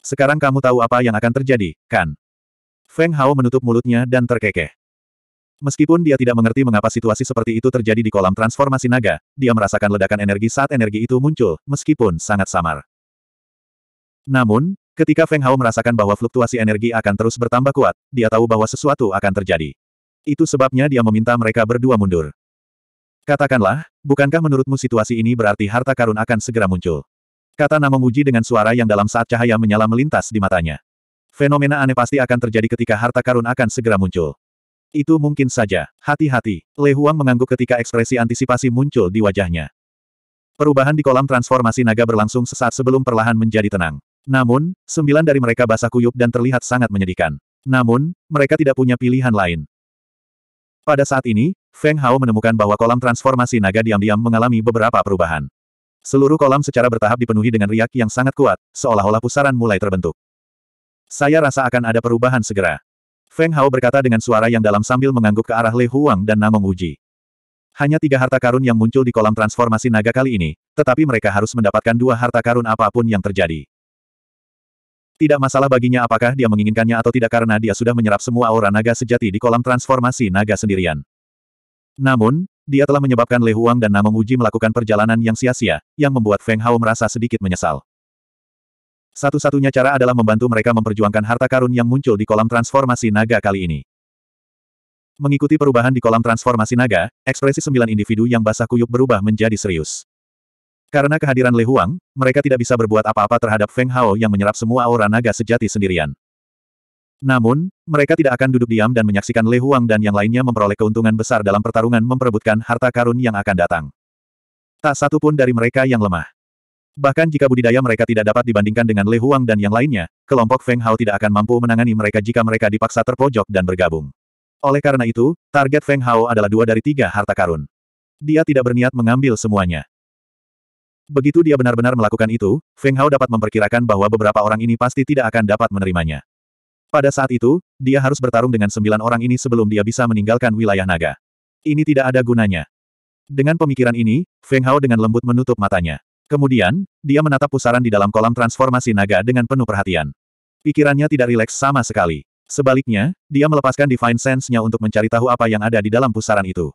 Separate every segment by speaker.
Speaker 1: Sekarang kamu tahu apa yang akan terjadi, kan? Feng Hao menutup mulutnya dan terkekeh. Meskipun dia tidak mengerti mengapa situasi seperti itu terjadi di kolam transformasi naga, dia merasakan ledakan energi saat energi itu muncul, meskipun sangat samar. Namun, ketika Feng Hao merasakan bahwa fluktuasi energi akan terus bertambah kuat, dia tahu bahwa sesuatu akan terjadi. Itu sebabnya dia meminta mereka berdua mundur. Katakanlah, bukankah menurutmu situasi ini berarti harta karun akan segera muncul? Kata Nama Muji dengan suara yang dalam saat cahaya menyala melintas di matanya. Fenomena aneh pasti akan terjadi ketika harta karun akan segera muncul. Itu mungkin saja. Hati-hati. Le Huang mengangguk ketika ekspresi antisipasi muncul di wajahnya. Perubahan di kolam transformasi naga berlangsung sesaat sebelum perlahan menjadi tenang. Namun, sembilan dari mereka basah kuyup dan terlihat sangat menyedihkan. Namun, mereka tidak punya pilihan lain. Pada saat ini, Feng Hao menemukan bahwa kolam transformasi naga diam-diam mengalami beberapa perubahan. Seluruh kolam secara bertahap dipenuhi dengan riak yang sangat kuat, seolah-olah pusaran mulai terbentuk. Saya rasa akan ada perubahan segera. Feng Hao berkata dengan suara yang dalam sambil mengangguk ke arah Lei Huang dan Namong Uji. Hanya tiga harta karun yang muncul di kolam transformasi naga kali ini, tetapi mereka harus mendapatkan dua harta karun apapun yang terjadi. Tidak masalah baginya apakah dia menginginkannya atau tidak karena dia sudah menyerap semua aura naga sejati di kolam transformasi naga sendirian. Namun, dia telah menyebabkan Le Huang dan Namong Uji melakukan perjalanan yang sia-sia, yang membuat Feng Hao merasa sedikit menyesal. Satu-satunya cara adalah membantu mereka memperjuangkan harta karun yang muncul di kolam transformasi naga kali ini. Mengikuti perubahan di kolam transformasi naga, ekspresi sembilan individu yang basah kuyup berubah menjadi serius. Karena kehadiran Le Huang, mereka tidak bisa berbuat apa-apa terhadap Feng Hao yang menyerap semua aura naga sejati sendirian. Namun, mereka tidak akan duduk diam dan menyaksikan Le Huang dan yang lainnya memperoleh keuntungan besar dalam pertarungan memperebutkan harta karun yang akan datang. Tak satu pun dari mereka yang lemah. Bahkan jika budidaya mereka tidak dapat dibandingkan dengan Le Huang dan yang lainnya, kelompok Feng Hao tidak akan mampu menangani mereka jika mereka dipaksa terpojok dan bergabung. Oleh karena itu, target Feng Hao adalah dua dari tiga harta karun. Dia tidak berniat mengambil semuanya. Begitu dia benar-benar melakukan itu, Feng Hao dapat memperkirakan bahwa beberapa orang ini pasti tidak akan dapat menerimanya. Pada saat itu, dia harus bertarung dengan sembilan orang ini sebelum dia bisa meninggalkan wilayah naga. Ini tidak ada gunanya. Dengan pemikiran ini, Feng Hao dengan lembut menutup matanya. Kemudian, dia menatap pusaran di dalam kolam transformasi naga dengan penuh perhatian. Pikirannya tidak rileks sama sekali. Sebaliknya, dia melepaskan Divine Sense-nya untuk mencari tahu apa yang ada di dalam pusaran itu.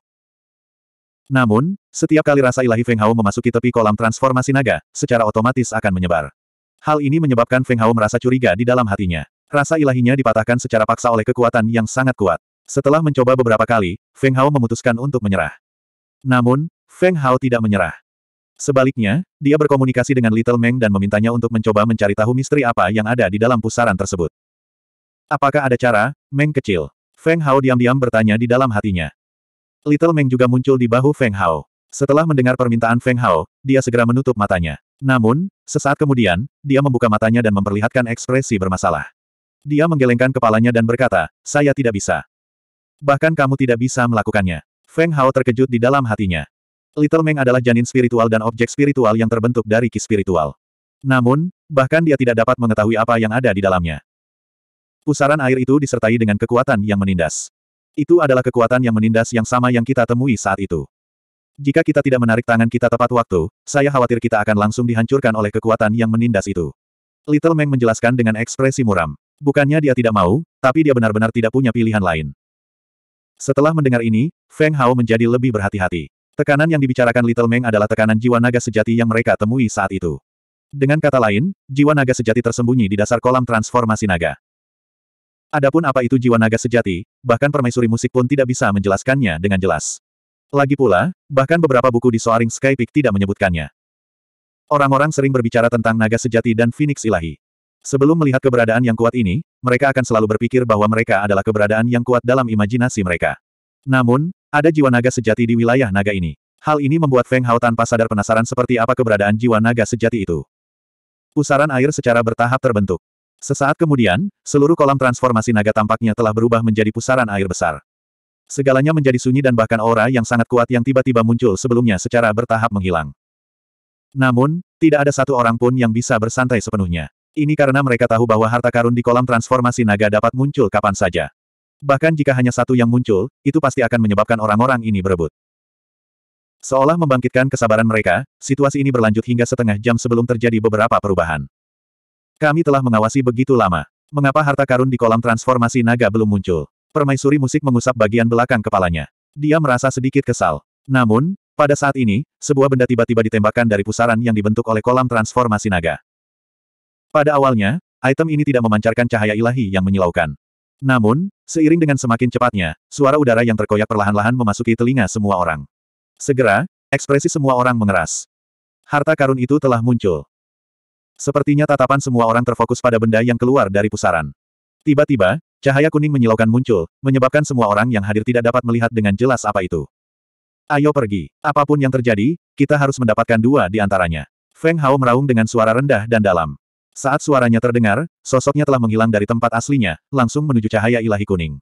Speaker 1: Namun, setiap kali rasa ilahi Feng Hao memasuki tepi kolam transformasi naga, secara otomatis akan menyebar. Hal ini menyebabkan Feng Hao merasa curiga di dalam hatinya. Rasa ilahinya dipatahkan secara paksa oleh kekuatan yang sangat kuat. Setelah mencoba beberapa kali, Feng Hao memutuskan untuk menyerah. Namun, Feng Hao tidak menyerah. Sebaliknya, dia berkomunikasi dengan Little Meng dan memintanya untuk mencoba mencari tahu misteri apa yang ada di dalam pusaran tersebut. Apakah ada cara, Meng kecil? Feng Hao diam-diam bertanya di dalam hatinya. Little Meng juga muncul di bahu Feng Hao. Setelah mendengar permintaan Feng Hao, dia segera menutup matanya. Namun, sesaat kemudian, dia membuka matanya dan memperlihatkan ekspresi bermasalah. Dia menggelengkan kepalanya dan berkata, saya tidak bisa. Bahkan kamu tidak bisa melakukannya. Feng Hao terkejut di dalam hatinya. Little Meng adalah janin spiritual dan objek spiritual yang terbentuk dari ki spiritual. Namun, bahkan dia tidak dapat mengetahui apa yang ada di dalamnya. Pusaran air itu disertai dengan kekuatan yang menindas. Itu adalah kekuatan yang menindas yang sama yang kita temui saat itu. Jika kita tidak menarik tangan kita tepat waktu, saya khawatir kita akan langsung dihancurkan oleh kekuatan yang menindas itu. Little Meng menjelaskan dengan ekspresi muram. Bukannya dia tidak mau, tapi dia benar-benar tidak punya pilihan lain. Setelah mendengar ini, Feng Hao menjadi lebih berhati-hati. Tekanan yang dibicarakan Little Meng adalah tekanan jiwa naga sejati yang mereka temui saat itu. Dengan kata lain, jiwa naga sejati tersembunyi di dasar kolam transformasi naga. Adapun apa itu jiwa naga sejati, bahkan permaisuri musik pun tidak bisa menjelaskannya dengan jelas. Lagi pula, bahkan beberapa buku di Soaring Sky Peak tidak menyebutkannya. Orang-orang sering berbicara tentang naga sejati dan Phoenix ilahi. Sebelum melihat keberadaan yang kuat ini, mereka akan selalu berpikir bahwa mereka adalah keberadaan yang kuat dalam imajinasi mereka. Namun, ada jiwa naga sejati di wilayah naga ini. Hal ini membuat Feng Hao tanpa sadar penasaran seperti apa keberadaan jiwa naga sejati itu. Pusaran air secara bertahap terbentuk. Sesaat kemudian, seluruh kolam transformasi naga tampaknya telah berubah menjadi pusaran air besar. Segalanya menjadi sunyi dan bahkan aura yang sangat kuat yang tiba-tiba muncul sebelumnya secara bertahap menghilang. Namun, tidak ada satu orang pun yang bisa bersantai sepenuhnya. Ini karena mereka tahu bahwa harta karun di kolam transformasi naga dapat muncul kapan saja. Bahkan jika hanya satu yang muncul, itu pasti akan menyebabkan orang-orang ini berebut. Seolah membangkitkan kesabaran mereka, situasi ini berlanjut hingga setengah jam sebelum terjadi beberapa perubahan. Kami telah mengawasi begitu lama. Mengapa harta karun di kolam transformasi naga belum muncul? Permaisuri musik mengusap bagian belakang kepalanya. Dia merasa sedikit kesal. Namun, pada saat ini, sebuah benda tiba-tiba ditembakkan dari pusaran yang dibentuk oleh kolam transformasi naga. Pada awalnya, item ini tidak memancarkan cahaya ilahi yang menyilaukan. Namun, seiring dengan semakin cepatnya, suara udara yang terkoyak perlahan-lahan memasuki telinga semua orang. Segera, ekspresi semua orang mengeras. Harta karun itu telah muncul. Sepertinya tatapan semua orang terfokus pada benda yang keluar dari pusaran. Tiba-tiba, cahaya kuning menyilaukan muncul, menyebabkan semua orang yang hadir tidak dapat melihat dengan jelas apa itu. Ayo pergi. Apapun yang terjadi, kita harus mendapatkan dua di antaranya. Feng Hao meraung dengan suara rendah dan dalam. Saat suaranya terdengar, sosoknya telah menghilang dari tempat aslinya, langsung menuju cahaya ilahi kuning.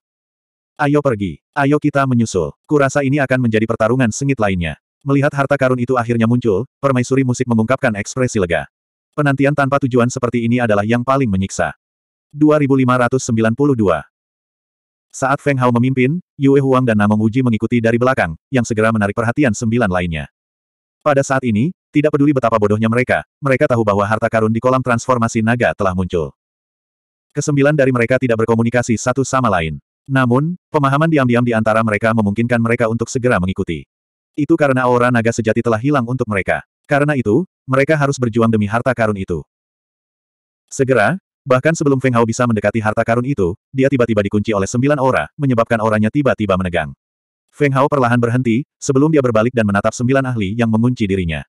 Speaker 1: Ayo pergi. Ayo kita menyusul. Kurasa ini akan menjadi pertarungan sengit lainnya. Melihat harta karun itu akhirnya muncul, permaisuri musik mengungkapkan ekspresi lega. Penantian tanpa tujuan seperti ini adalah yang paling menyiksa. 2592 Saat Feng Hao memimpin, Yue Huang dan Namong Uji mengikuti dari belakang, yang segera menarik perhatian sembilan lainnya. Pada saat ini, tidak peduli betapa bodohnya mereka, mereka tahu bahwa harta karun di kolam transformasi naga telah muncul. Kesembilan dari mereka tidak berkomunikasi satu sama lain. Namun, pemahaman diam-diam di antara mereka memungkinkan mereka untuk segera mengikuti. Itu karena aura naga sejati telah hilang untuk mereka. Karena itu, mereka harus berjuang demi harta karun itu. Segera, bahkan sebelum Feng Hao bisa mendekati harta karun itu, dia tiba-tiba dikunci oleh sembilan aura, menyebabkan auranya tiba-tiba menegang. Feng Hao perlahan berhenti, sebelum dia berbalik dan menatap sembilan ahli yang mengunci dirinya.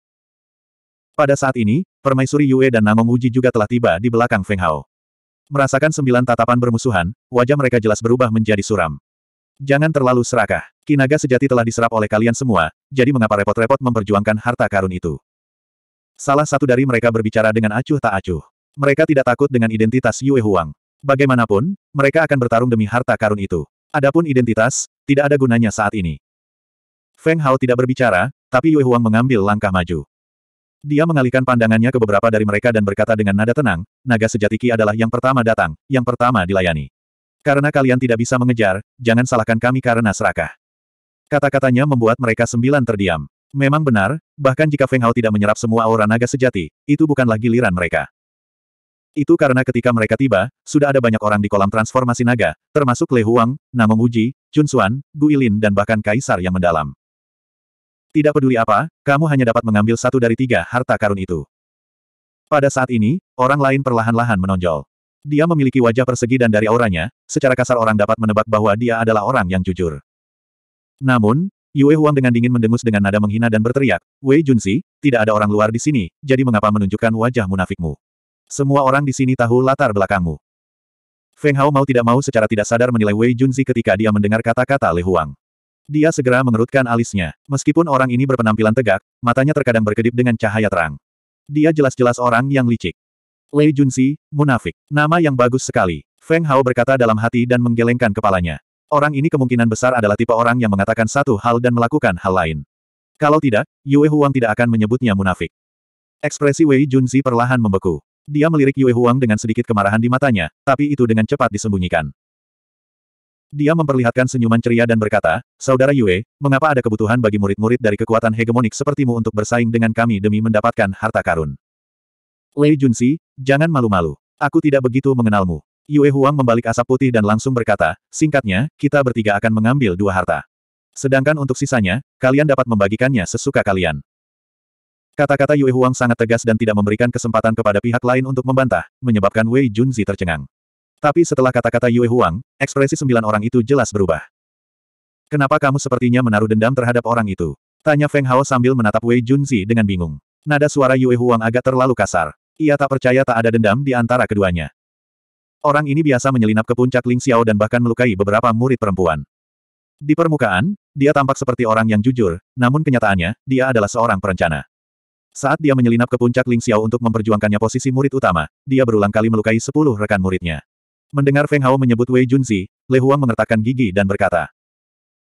Speaker 1: Pada saat ini, permaisuri Yue dan Nangong Uji juga telah tiba di belakang Feng Hao. Merasakan sembilan tatapan bermusuhan, wajah mereka jelas berubah menjadi suram. Jangan terlalu serakah. Kinaga sejati telah diserap oleh kalian semua, jadi mengapa repot-repot memperjuangkan harta karun itu? Salah satu dari mereka berbicara dengan acuh tak acuh. Mereka tidak takut dengan identitas Yue Huang. Bagaimanapun, mereka akan bertarung demi harta karun itu. Adapun identitas, tidak ada gunanya saat ini. Feng Hao tidak berbicara, tapi Yue Huang mengambil langkah maju. Dia mengalihkan pandangannya ke beberapa dari mereka dan berkata dengan nada tenang, naga sejati Ki adalah yang pertama datang, yang pertama dilayani. Karena kalian tidak bisa mengejar, jangan salahkan kami karena serakah. Kata-katanya membuat mereka sembilan terdiam. Memang benar, bahkan jika Feng Hao tidak menyerap semua aura naga sejati, itu bukanlah giliran mereka. Itu karena ketika mereka tiba, sudah ada banyak orang di kolam transformasi naga, termasuk Le Huang, Namong Uji, Chun Xuan, Gu Ilin dan bahkan Kaisar yang mendalam. Tidak peduli apa, kamu hanya dapat mengambil satu dari tiga harta karun itu. Pada saat ini, orang lain perlahan-lahan menonjol. Dia memiliki wajah persegi dan dari auranya, secara kasar orang dapat menebak bahwa dia adalah orang yang jujur. Namun, Yue Huang dengan dingin mendengus dengan nada menghina dan berteriak, Wei Junsi, tidak ada orang luar di sini, jadi mengapa menunjukkan wajah munafikmu? Semua orang di sini tahu latar belakangmu. Feng Hao mau tidak mau secara tidak sadar menilai Wei Junzi ketika dia mendengar kata-kata Le Huang. Dia segera mengerutkan alisnya. Meskipun orang ini berpenampilan tegak, matanya terkadang berkedip dengan cahaya terang. Dia jelas-jelas orang yang licik. Lei Junsi, munafik. Nama yang bagus sekali. Feng Hao berkata dalam hati dan menggelengkan kepalanya. Orang ini kemungkinan besar adalah tipe orang yang mengatakan satu hal dan melakukan hal lain. Kalau tidak, Yue Huang tidak akan menyebutnya munafik. Ekspresi Wei Junzi perlahan membeku. Dia melirik Yue Huang dengan sedikit kemarahan di matanya, tapi itu dengan cepat disembunyikan. Dia memperlihatkan senyuman ceria dan berkata, Saudara Yue, mengapa ada kebutuhan bagi murid-murid dari kekuatan hegemonik sepertimu untuk bersaing dengan kami demi mendapatkan harta karun? Lei Junsi, jangan malu-malu. Aku tidak begitu mengenalmu. Yue Huang membalik asap putih dan langsung berkata, singkatnya, kita bertiga akan mengambil dua harta. Sedangkan untuk sisanya, kalian dapat membagikannya sesuka kalian. Kata-kata Yue Huang sangat tegas dan tidak memberikan kesempatan kepada pihak lain untuk membantah, menyebabkan Wei Junzi tercengang. Tapi setelah kata-kata Yue Huang, ekspresi sembilan orang itu jelas berubah. Kenapa kamu sepertinya menaruh dendam terhadap orang itu? Tanya Feng Hao sambil menatap Wei Junzi dengan bingung. Nada suara Yue Huang agak terlalu kasar. Ia tak percaya tak ada dendam di antara keduanya. Orang ini biasa menyelinap ke puncak Ling Xiao dan bahkan melukai beberapa murid perempuan. Di permukaan, dia tampak seperti orang yang jujur, namun kenyataannya, dia adalah seorang perencana. Saat dia menyelinap ke puncak Ling Xiao untuk memperjuangkannya posisi murid utama, dia berulang kali melukai sepuluh rekan muridnya. Mendengar Feng Hao menyebut Wei Junzi, Lei Huang mengertakkan gigi dan berkata.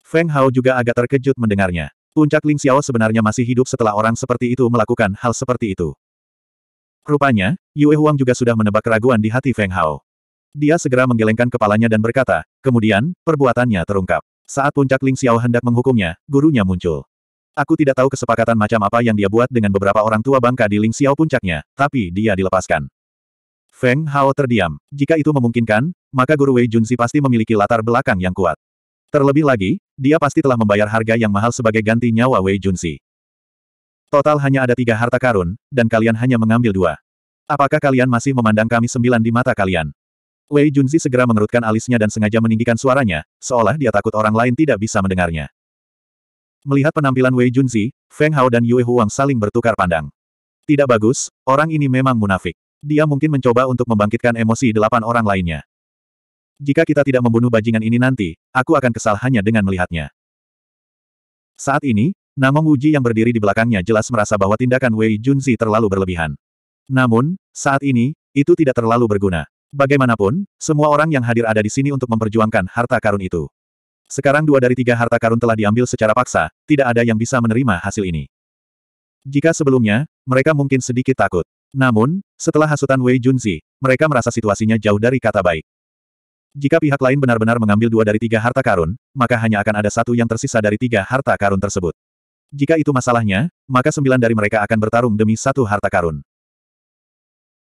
Speaker 1: Feng Hao juga agak terkejut mendengarnya. Puncak Ling Xiao sebenarnya masih hidup setelah orang seperti itu melakukan hal seperti itu. Rupanya, Yue Huang juga sudah menebak keraguan di hati Feng Hao. Dia segera menggelengkan kepalanya dan berkata, kemudian, perbuatannya terungkap. Saat puncak Ling Xiao hendak menghukumnya, gurunya muncul. Aku tidak tahu kesepakatan macam apa yang dia buat dengan beberapa orang tua bangka di Ling Xiao puncaknya, tapi dia dilepaskan. Feng Hao terdiam. Jika itu memungkinkan, maka Guru Wei Junzi pasti memiliki latar belakang yang kuat. Terlebih lagi, dia pasti telah membayar harga yang mahal sebagai ganti nyawa Wei Junzi. Total hanya ada tiga harta karun, dan kalian hanya mengambil dua. Apakah kalian masih memandang kami sembilan di mata kalian? Wei Junzi segera mengerutkan alisnya dan sengaja meninggikan suaranya, seolah dia takut orang lain tidak bisa mendengarnya. Melihat penampilan Wei Junzi, Feng Hao dan Yue Huang saling bertukar pandang. Tidak bagus, orang ini memang munafik. Dia mungkin mencoba untuk membangkitkan emosi delapan orang lainnya. Jika kita tidak membunuh bajingan ini nanti, aku akan kesal hanya dengan melihatnya. Saat ini, Namong Wuji yang berdiri di belakangnya jelas merasa bahwa tindakan Wei Junzi terlalu berlebihan. Namun, saat ini, itu tidak terlalu berguna. Bagaimanapun, semua orang yang hadir ada di sini untuk memperjuangkan harta karun itu. Sekarang dua dari tiga harta karun telah diambil secara paksa, tidak ada yang bisa menerima hasil ini. Jika sebelumnya, mereka mungkin sedikit takut. Namun, setelah hasutan Wei Junzi, mereka merasa situasinya jauh dari kata baik. Jika pihak lain benar-benar mengambil dua dari tiga harta karun, maka hanya akan ada satu yang tersisa dari tiga harta karun tersebut. Jika itu masalahnya, maka sembilan dari mereka akan bertarung demi satu harta karun.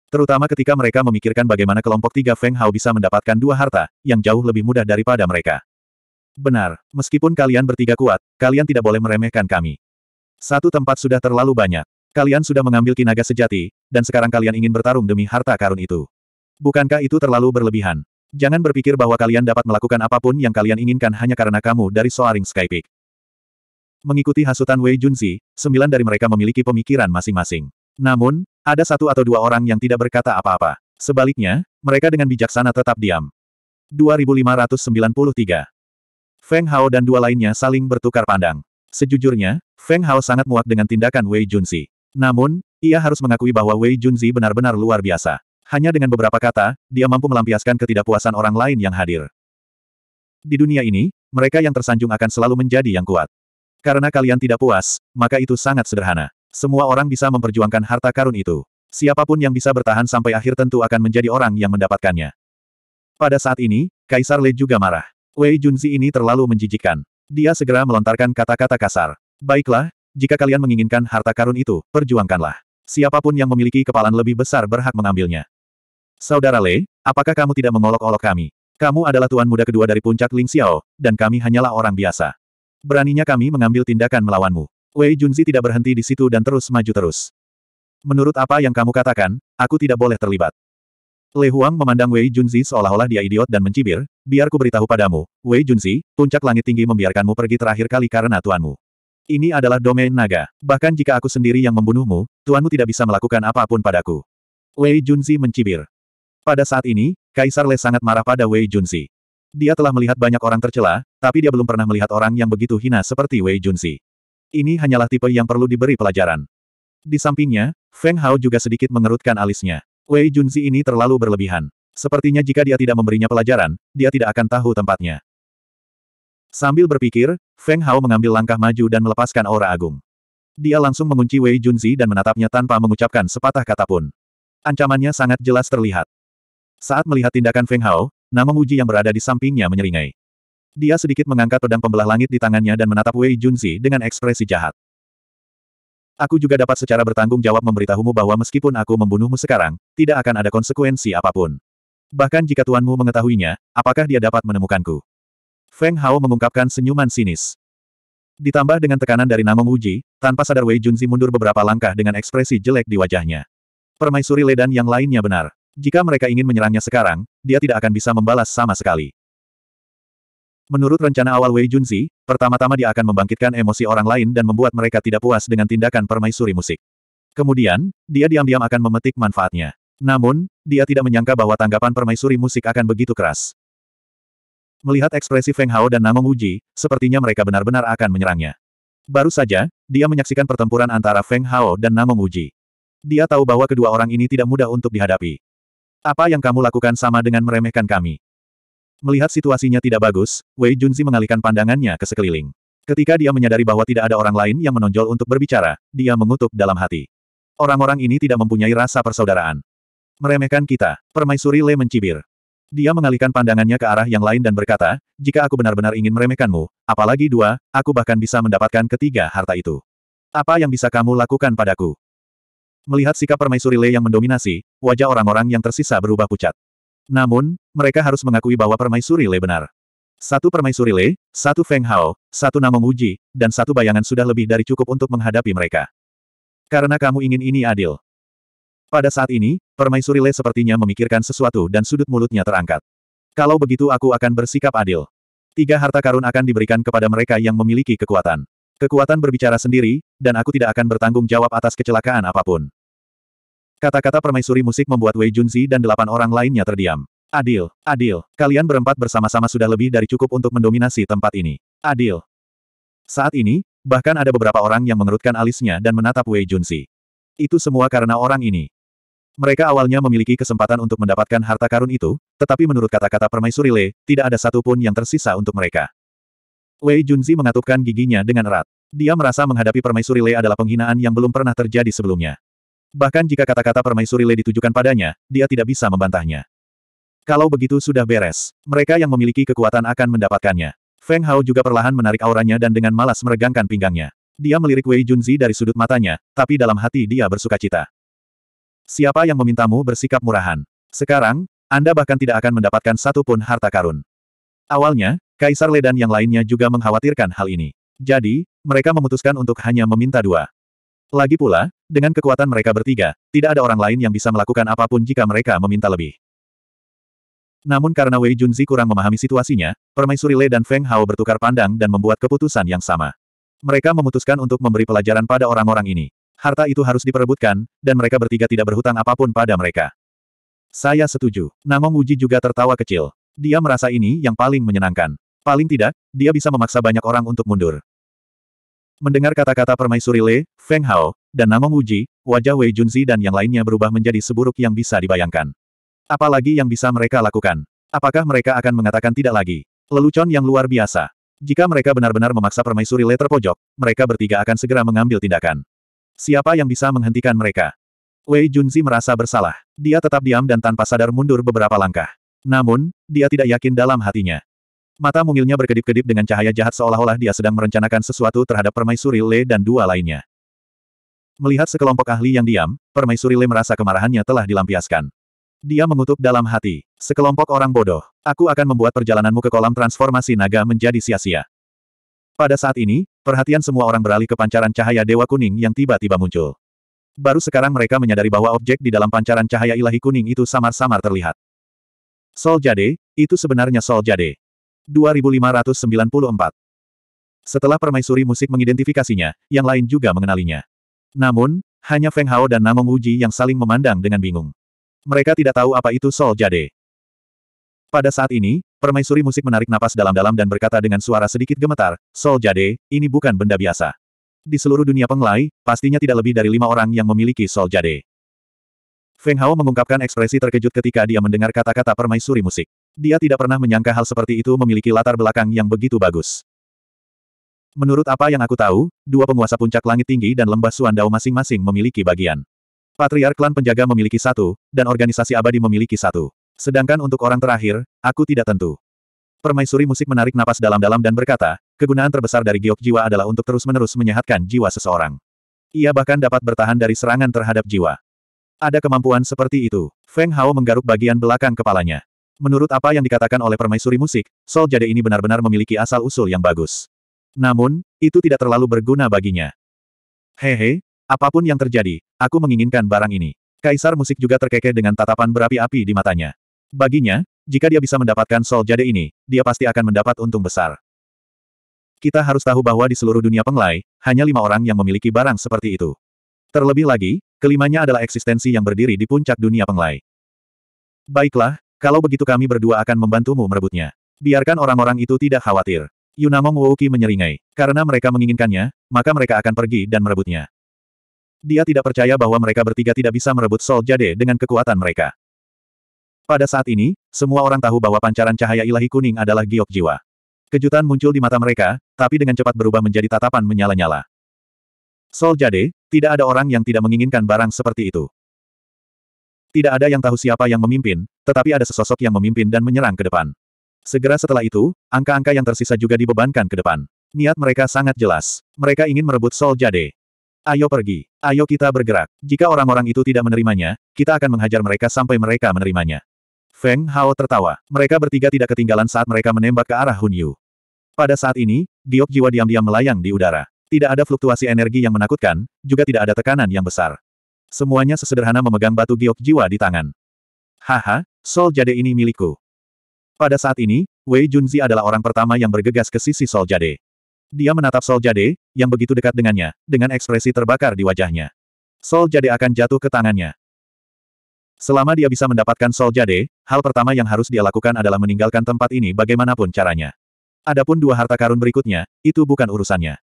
Speaker 1: Terutama ketika mereka memikirkan bagaimana kelompok tiga Feng Hao bisa mendapatkan dua harta, yang jauh lebih mudah daripada mereka. Benar, meskipun kalian bertiga kuat, kalian tidak boleh meremehkan kami. Satu tempat sudah terlalu banyak. Kalian sudah mengambil kinaga sejati, dan sekarang kalian ingin bertarung demi harta karun itu. Bukankah itu terlalu berlebihan? Jangan berpikir bahwa kalian dapat melakukan apapun yang kalian inginkan hanya karena kamu dari Soaring Sky Mengikuti hasutan Wei Junzi, sembilan dari mereka memiliki pemikiran masing-masing. Namun, ada satu atau dua orang yang tidak berkata apa-apa. Sebaliknya, mereka dengan bijaksana tetap diam. 2593 Feng Hao dan dua lainnya saling bertukar pandang. Sejujurnya, Feng Hao sangat muak dengan tindakan Wei Junzi. Namun, ia harus mengakui bahwa Wei Junzi benar-benar luar biasa. Hanya dengan beberapa kata, dia mampu melampiaskan ketidakpuasan orang lain yang hadir. Di dunia ini, mereka yang tersanjung akan selalu menjadi yang kuat. Karena kalian tidak puas, maka itu sangat sederhana. Semua orang bisa memperjuangkan harta karun itu. Siapapun yang bisa bertahan sampai akhir tentu akan menjadi orang yang mendapatkannya. Pada saat ini, Kaisar Le juga marah. Wei Junzi ini terlalu menjijikkan. Dia segera melontarkan kata-kata kasar. Baiklah, jika kalian menginginkan harta karun itu, perjuangkanlah. Siapapun yang memiliki kepalan lebih besar berhak mengambilnya. Saudara Lei, apakah kamu tidak mengolok-olok kami? Kamu adalah tuan muda kedua dari puncak Ling Xiao, dan kami hanyalah orang biasa. Beraninya kami mengambil tindakan melawanmu. Wei Junzi tidak berhenti di situ dan terus maju terus. Menurut apa yang kamu katakan, aku tidak boleh terlibat. Lei Huang memandang Wei Junzi seolah-olah dia idiot dan mencibir, biar ku beritahu padamu, Wei Junzi, puncak langit tinggi membiarkanmu pergi terakhir kali karena tuanmu. Ini adalah domain naga. Bahkan jika aku sendiri yang membunuhmu, tuanmu tidak bisa melakukan apapun padaku. Wei Junzi mencibir. Pada saat ini, Kaisar Le sangat marah pada Wei Junzi. Dia telah melihat banyak orang tercela, tapi dia belum pernah melihat orang yang begitu hina seperti Wei Junzi. Ini hanyalah tipe yang perlu diberi pelajaran. Di sampingnya, Feng Hao juga sedikit mengerutkan alisnya. Wei Junzi ini terlalu berlebihan. Sepertinya jika dia tidak memberinya pelajaran, dia tidak akan tahu tempatnya. Sambil berpikir, Feng Hao mengambil langkah maju dan melepaskan aura agung. Dia langsung mengunci Wei Junzi dan menatapnya tanpa mengucapkan sepatah kata pun. Ancamannya sangat jelas terlihat. Saat melihat tindakan Feng Hao, nama Uji yang berada di sampingnya menyeringai. Dia sedikit mengangkat pedang pembelah langit di tangannya dan menatap Wei Junzi dengan ekspresi jahat. Aku juga dapat secara bertanggung jawab memberitahumu bahwa meskipun aku membunuhmu sekarang, tidak akan ada konsekuensi apapun. Bahkan jika tuanmu mengetahuinya, apakah dia dapat menemukanku? Feng Hao mengungkapkan senyuman sinis. Ditambah dengan tekanan dari Namong Muji, tanpa sadar Wei Junzi mundur beberapa langkah dengan ekspresi jelek di wajahnya. Permaisuri Ledan yang lainnya benar. Jika mereka ingin menyerangnya sekarang, dia tidak akan bisa membalas sama sekali. Menurut rencana awal Wei Junzi, pertama-tama dia akan membangkitkan emosi orang lain dan membuat mereka tidak puas dengan tindakan permaisuri musik. Kemudian, dia diam-diam akan memetik manfaatnya. Namun, dia tidak menyangka bahwa tanggapan permaisuri musik akan begitu keras. Melihat ekspresi Feng Hao dan Namong Uji, sepertinya mereka benar-benar akan menyerangnya. Baru saja, dia menyaksikan pertempuran antara Feng Hao dan Namong Uji. Dia tahu bahwa kedua orang ini tidak mudah untuk dihadapi. Apa yang kamu lakukan sama dengan meremehkan kami? Melihat situasinya tidak bagus, Wei Junzi mengalihkan pandangannya ke sekeliling. Ketika dia menyadari bahwa tidak ada orang lain yang menonjol untuk berbicara, dia mengutuk dalam hati. Orang-orang ini tidak mempunyai rasa persaudaraan. Meremehkan kita, permaisuri Le mencibir. Dia mengalihkan pandangannya ke arah yang lain dan berkata, jika aku benar-benar ingin meremehkanmu, apalagi dua, aku bahkan bisa mendapatkan ketiga harta itu. Apa yang bisa kamu lakukan padaku? Melihat sikap permaisuri Lei yang mendominasi, wajah orang-orang yang tersisa berubah pucat. Namun, mereka harus mengakui bahwa permaisuri Lei benar. Satu permaisuri Lei, satu Feng Hao, satu Namong Uji, dan satu bayangan sudah lebih dari cukup untuk menghadapi mereka. Karena kamu ingin ini adil. Pada saat ini, Permaisuri Le sepertinya memikirkan sesuatu dan sudut mulutnya terangkat. Kalau begitu aku akan bersikap adil. Tiga harta karun akan diberikan kepada mereka yang memiliki kekuatan. Kekuatan berbicara sendiri, dan aku tidak akan bertanggung jawab atas kecelakaan apapun. Kata-kata permaisuri musik membuat Wei Junzi dan delapan orang lainnya terdiam. Adil, adil, kalian berempat bersama-sama sudah lebih dari cukup untuk mendominasi tempat ini. Adil. Saat ini, bahkan ada beberapa orang yang mengerutkan alisnya dan menatap Wei Junzi. Itu semua karena orang ini. Mereka awalnya memiliki kesempatan untuk mendapatkan harta karun itu, tetapi menurut kata-kata permaisuri Le, tidak ada satupun yang tersisa untuk mereka. Wei Junzi mengatupkan giginya dengan erat. Dia merasa menghadapi permaisuri Le adalah penghinaan yang belum pernah terjadi sebelumnya. Bahkan jika kata-kata permaisuri Le ditujukan padanya, dia tidak bisa membantahnya. Kalau begitu sudah beres, mereka yang memiliki kekuatan akan mendapatkannya. Feng Hao juga perlahan menarik auranya dan dengan malas meregangkan pinggangnya. Dia melirik Wei Junzi dari sudut matanya, tapi dalam hati dia bersukacita. cita. Siapa yang memintamu bersikap murahan? Sekarang, Anda bahkan tidak akan mendapatkan satu pun harta karun. Awalnya, Kaisar Ledan yang lainnya juga mengkhawatirkan hal ini. Jadi, mereka memutuskan untuk hanya meminta dua. Lagi pula, dengan kekuatan mereka bertiga, tidak ada orang lain yang bisa melakukan apapun jika mereka meminta lebih. Namun karena Wei Junzi kurang memahami situasinya, Permaisuri Le dan Feng Hao bertukar pandang dan membuat keputusan yang sama. Mereka memutuskan untuk memberi pelajaran pada orang-orang ini. Harta itu harus diperebutkan, dan mereka bertiga tidak berhutang apapun pada mereka. Saya setuju. Namong Uji juga tertawa kecil. Dia merasa ini yang paling menyenangkan. Paling tidak, dia bisa memaksa banyak orang untuk mundur. Mendengar kata-kata permaisuri Le, Feng Hao, dan Namong Uji, wajah Wei Junzi dan yang lainnya berubah menjadi seburuk yang bisa dibayangkan. Apalagi yang bisa mereka lakukan? Apakah mereka akan mengatakan tidak lagi? Lelucon yang luar biasa. Jika mereka benar-benar memaksa permaisuri Le terpojok, mereka bertiga akan segera mengambil tindakan. Siapa yang bisa menghentikan mereka? Wei Junzi merasa bersalah. Dia tetap diam dan tanpa sadar mundur beberapa langkah. Namun, dia tidak yakin dalam hatinya. Mata mungilnya berkedip-kedip dengan cahaya jahat seolah-olah dia sedang merencanakan sesuatu terhadap Permaisuri Le dan dua lainnya. Melihat sekelompok ahli yang diam, Permaisuri Le merasa kemarahannya telah dilampiaskan. Dia mengutuk dalam hati, sekelompok orang bodoh, aku akan membuat perjalananmu ke kolam transformasi naga menjadi sia-sia. Pada saat ini, perhatian semua orang beralih ke pancaran cahaya Dewa Kuning yang tiba-tiba muncul. Baru sekarang mereka menyadari bahwa objek di dalam pancaran cahaya ilahi kuning itu samar-samar terlihat. Sol Jade, itu sebenarnya Sol Jade. 2594 Setelah permaisuri musik mengidentifikasinya, yang lain juga mengenalinya. Namun, hanya Feng Hao dan Namong Wuji yang saling memandang dengan bingung. Mereka tidak tahu apa itu Sol Jade. Pada saat ini, permaisuri musik menarik napas dalam-dalam dan berkata dengan suara sedikit gemetar, Sol Jade, ini bukan benda biasa. Di seluruh dunia penglai, pastinya tidak lebih dari lima orang yang memiliki Sol Jade. Feng Hao mengungkapkan ekspresi terkejut ketika dia mendengar kata-kata permaisuri musik. Dia tidak pernah menyangka hal seperti itu memiliki latar belakang yang begitu bagus. Menurut apa yang aku tahu, dua penguasa puncak langit tinggi dan lembah Suandao masing-masing memiliki bagian. Patriark klan penjaga memiliki satu, dan organisasi abadi memiliki satu. Sedangkan untuk orang terakhir, aku tidak tentu. Permaisuri musik menarik napas dalam-dalam dan berkata, kegunaan terbesar dari giok jiwa adalah untuk terus-menerus menyehatkan jiwa seseorang. Ia bahkan dapat bertahan dari serangan terhadap jiwa. Ada kemampuan seperti itu. Feng Hao menggaruk bagian belakang kepalanya. Menurut apa yang dikatakan oleh permaisuri musik, Sol Jade ini benar-benar memiliki asal-usul yang bagus. Namun, itu tidak terlalu berguna baginya. Hehe, apapun yang terjadi, aku menginginkan barang ini. Kaisar musik juga terkekeh dengan tatapan berapi-api di matanya. Baginya, jika dia bisa mendapatkan sol Jade ini, dia pasti akan mendapat untung besar. Kita harus tahu bahwa di seluruh dunia penglai, hanya lima orang yang memiliki barang seperti itu. Terlebih lagi, kelimanya adalah eksistensi yang berdiri di puncak dunia penglai. Baiklah, kalau begitu kami berdua akan membantumu merebutnya. Biarkan orang-orang itu tidak khawatir. Yunamong Wouki menyeringai. Karena mereka menginginkannya, maka mereka akan pergi dan merebutnya. Dia tidak percaya bahwa mereka bertiga tidak bisa merebut sol Jade dengan kekuatan mereka. Pada saat ini, semua orang tahu bahwa pancaran cahaya ilahi kuning adalah giok jiwa. Kejutan muncul di mata mereka, tapi dengan cepat berubah menjadi tatapan menyala-nyala. Sol Jade, tidak ada orang yang tidak menginginkan barang seperti itu. Tidak ada yang tahu siapa yang memimpin, tetapi ada sesosok yang memimpin dan menyerang ke depan. Segera setelah itu, angka-angka yang tersisa juga dibebankan ke depan. Niat mereka sangat jelas. Mereka ingin merebut Sol Jade. Ayo pergi. Ayo kita bergerak. Jika orang-orang itu tidak menerimanya, kita akan menghajar mereka sampai mereka menerimanya. Feng Hao tertawa. Mereka bertiga tidak ketinggalan saat mereka menembak ke arah Hun Yu. Pada saat ini, giok jiwa diam-diam melayang di udara. Tidak ada fluktuasi energi yang menakutkan, juga tidak ada tekanan yang besar. Semuanya sesederhana memegang batu giok jiwa di tangan. Haha, Sol Jade ini milikku. Pada saat ini, Wei Junzi adalah orang pertama yang bergegas ke sisi Sol Jade. Dia menatap Sol Jade, yang begitu dekat dengannya, dengan ekspresi terbakar di wajahnya. Sol Jade akan jatuh ke tangannya. Selama dia bisa mendapatkan Sol Jade, hal pertama yang harus dia lakukan adalah meninggalkan tempat ini bagaimanapun caranya. Adapun dua harta karun berikutnya, itu bukan urusannya.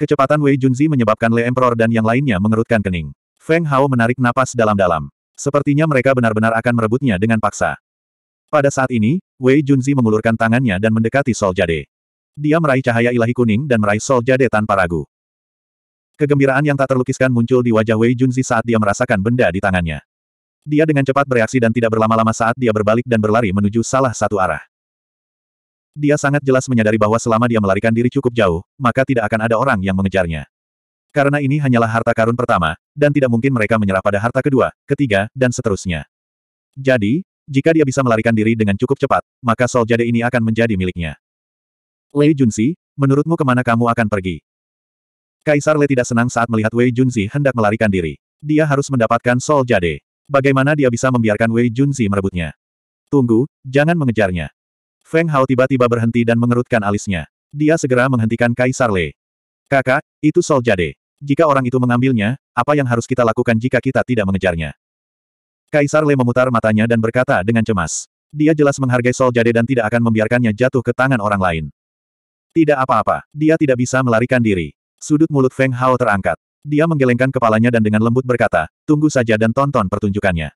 Speaker 1: Kecepatan Wei Junzi menyebabkan Le Emperor dan yang lainnya mengerutkan kening. Feng Hao menarik napas dalam-dalam. Sepertinya mereka benar-benar akan merebutnya dengan paksa. Pada saat ini, Wei Junzi mengulurkan tangannya dan mendekati Sol Jade. Dia meraih cahaya ilahi kuning dan meraih Sol Jade tanpa ragu. Kegembiraan yang tak terlukiskan muncul di wajah Wei Junzi saat dia merasakan benda di tangannya. Dia dengan cepat bereaksi dan tidak berlama-lama saat dia berbalik dan berlari menuju salah satu arah. Dia sangat jelas menyadari bahwa selama dia melarikan diri cukup jauh, maka tidak akan ada orang yang mengejarnya. Karena ini hanyalah harta karun pertama, dan tidak mungkin mereka menyerah pada harta kedua, ketiga, dan seterusnya. Jadi, jika dia bisa melarikan diri dengan cukup cepat, maka Sol Jade ini akan menjadi miliknya. Lei Junzi, menurutmu kemana kamu akan pergi? Kaisar Lei tidak senang saat melihat Wei Junzi hendak melarikan diri. Dia harus mendapatkan Sol Jade. Bagaimana dia bisa membiarkan Wei Junzi merebutnya? Tunggu, jangan mengejarnya. Feng Hao tiba-tiba berhenti dan mengerutkan alisnya. Dia segera menghentikan Kaisar Lei. Kakak, itu Sol Jade. Jika orang itu mengambilnya, apa yang harus kita lakukan jika kita tidak mengejarnya? Kaisar Lei memutar matanya dan berkata dengan cemas. Dia jelas menghargai Sol Jade dan tidak akan membiarkannya jatuh ke tangan orang lain. Tidak apa-apa, dia tidak bisa melarikan diri. Sudut mulut Feng Hao terangkat. Dia menggelengkan kepalanya dan dengan lembut berkata, tunggu saja dan tonton pertunjukannya.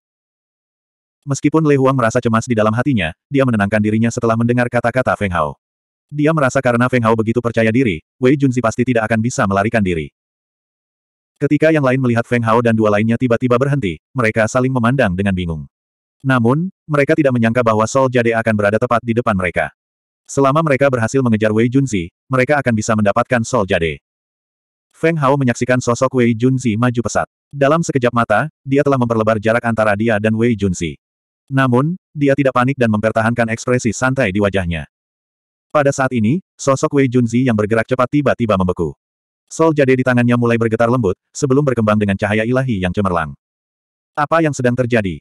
Speaker 1: Meskipun Lei Huang merasa cemas di dalam hatinya, dia menenangkan dirinya setelah mendengar kata-kata Feng Hao. Dia merasa karena Feng Hao begitu percaya diri, Wei Junzi pasti tidak akan bisa melarikan diri. Ketika yang lain melihat Feng Hao dan dua lainnya tiba-tiba berhenti, mereka saling memandang dengan bingung. Namun, mereka tidak menyangka bahwa Sol Jade akan berada tepat di depan mereka. Selama mereka berhasil mengejar Wei Junzi, mereka akan bisa mendapatkan Sol Jade. Feng Hao menyaksikan sosok Wei Junzi maju pesat. Dalam sekejap mata, dia telah memperlebar jarak antara dia dan Wei Junzi. Namun, dia tidak panik dan mempertahankan ekspresi santai di wajahnya. Pada saat ini, sosok Wei Junzi yang bergerak cepat tiba-tiba membeku. Sol jade di tangannya mulai bergetar lembut, sebelum berkembang dengan cahaya ilahi yang cemerlang. Apa yang sedang terjadi?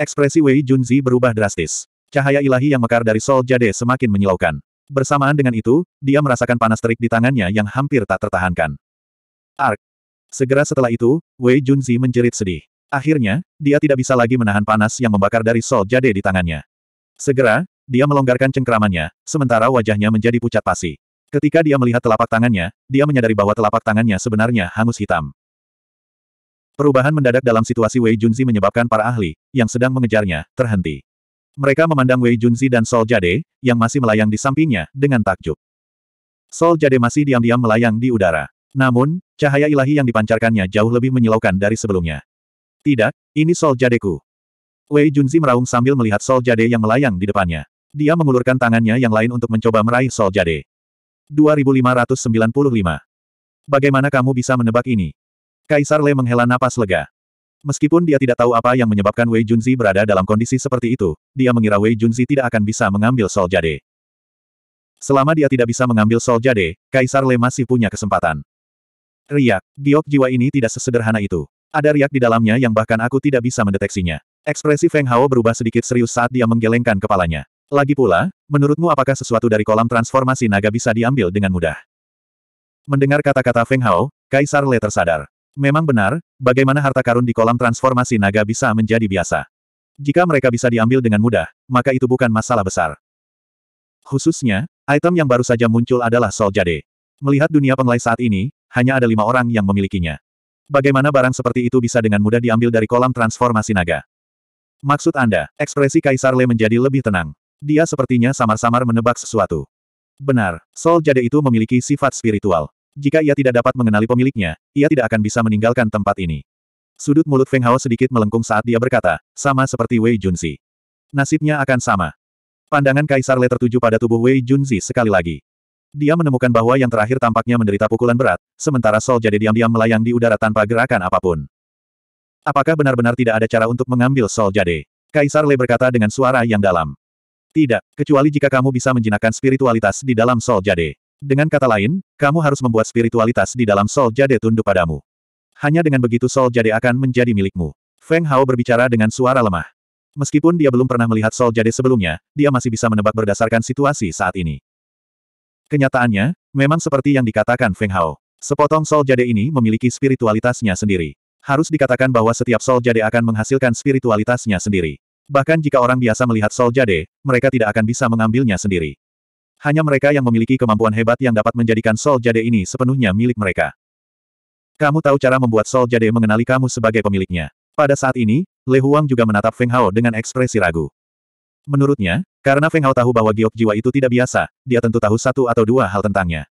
Speaker 1: Ekspresi Wei Junzi berubah drastis. Cahaya ilahi yang mekar dari Sol jade semakin menyilaukan. Bersamaan dengan itu, dia merasakan panas terik di tangannya yang hampir tak tertahankan. Ark. Segera setelah itu, Wei Junzi menjerit sedih. Akhirnya, dia tidak bisa lagi menahan panas yang membakar dari sol jade di tangannya. Segera, dia melonggarkan cengkeramannya, sementara wajahnya menjadi pucat pasi. Ketika dia melihat telapak tangannya, dia menyadari bahwa telapak tangannya sebenarnya hangus hitam. Perubahan mendadak dalam situasi Wei Junzi menyebabkan para ahli, yang sedang mengejarnya, terhenti. Mereka memandang Wei Junzi dan Sol Jade, yang masih melayang di sampingnya, dengan takjub. Sol Jade masih diam-diam melayang di udara. Namun, Cahaya ilahi yang dipancarkannya jauh lebih menyilaukan dari sebelumnya. Tidak, ini Sol Jadeku. Wei Junzi meraung sambil melihat Sol Jade yang melayang di depannya. Dia mengulurkan tangannya yang lain untuk mencoba meraih Sol Jade. 2595. Bagaimana kamu bisa menebak ini? Kaisar Le menghela napas lega. Meskipun dia tidak tahu apa yang menyebabkan Wei Junzi berada dalam kondisi seperti itu, dia mengira Wei Junzi tidak akan bisa mengambil Sol Jade. Selama dia tidak bisa mengambil Sol Jade, Kaisar Le masih punya kesempatan. Riak, giok jiwa ini tidak sesederhana itu. Ada riak di dalamnya yang bahkan aku tidak bisa mendeteksinya. Ekspresi Feng Hao berubah sedikit serius saat dia menggelengkan kepalanya. Lagi pula, menurutmu apakah sesuatu dari kolam transformasi naga bisa diambil dengan mudah? Mendengar kata-kata Feng Hao, Kaisar Le tersadar. Memang benar, bagaimana harta karun di kolam transformasi naga bisa menjadi biasa. Jika mereka bisa diambil dengan mudah, maka itu bukan masalah besar. Khususnya, item yang baru saja muncul adalah Sol Jade. Melihat dunia penglai saat ini, hanya ada lima orang yang memilikinya. Bagaimana barang seperti itu bisa dengan mudah diambil dari kolam transformasi naga? Maksud Anda, ekspresi Kaisar Le menjadi lebih tenang. Dia sepertinya samar-samar menebak sesuatu. Benar, Sol Jade itu memiliki sifat spiritual. Jika ia tidak dapat mengenali pemiliknya, ia tidak akan bisa meninggalkan tempat ini. Sudut mulut Feng Hao sedikit melengkung saat dia berkata, sama seperti Wei Junzi. Nasibnya akan sama. Pandangan Kaisar Le tertuju pada tubuh Wei Junzi sekali lagi. Dia menemukan bahwa yang terakhir tampaknya menderita pukulan berat, sementara Sol jadi diam-diam melayang di udara tanpa gerakan apapun. Apakah benar-benar tidak ada cara untuk mengambil Sol Jade? Kaisar Le berkata dengan suara yang dalam. Tidak, kecuali jika kamu bisa menjinakkan spiritualitas di dalam Sol Jade. Dengan kata lain, kamu harus membuat spiritualitas di dalam Sol Jade tunduk padamu. Hanya dengan begitu Sol Jade akan menjadi milikmu. Feng Hao berbicara dengan suara lemah. Meskipun dia belum pernah melihat Sol Jade sebelumnya, dia masih bisa menebak berdasarkan situasi saat ini. Kenyataannya, memang seperti yang dikatakan Feng Hao. Sepotong sol jade ini memiliki spiritualitasnya sendiri. Harus dikatakan bahwa setiap sol jade akan menghasilkan spiritualitasnya sendiri. Bahkan jika orang biasa melihat sol jade, mereka tidak akan bisa mengambilnya sendiri. Hanya mereka yang memiliki kemampuan hebat yang dapat menjadikan sol jade ini sepenuhnya milik mereka. Kamu tahu cara membuat sol jade mengenali kamu sebagai pemiliknya. Pada saat ini, Le Huang juga menatap Feng Hao dengan ekspresi ragu. Menurutnya, karena Feng Hao tahu bahwa giok jiwa itu tidak biasa, dia tentu tahu satu atau dua hal tentangnya.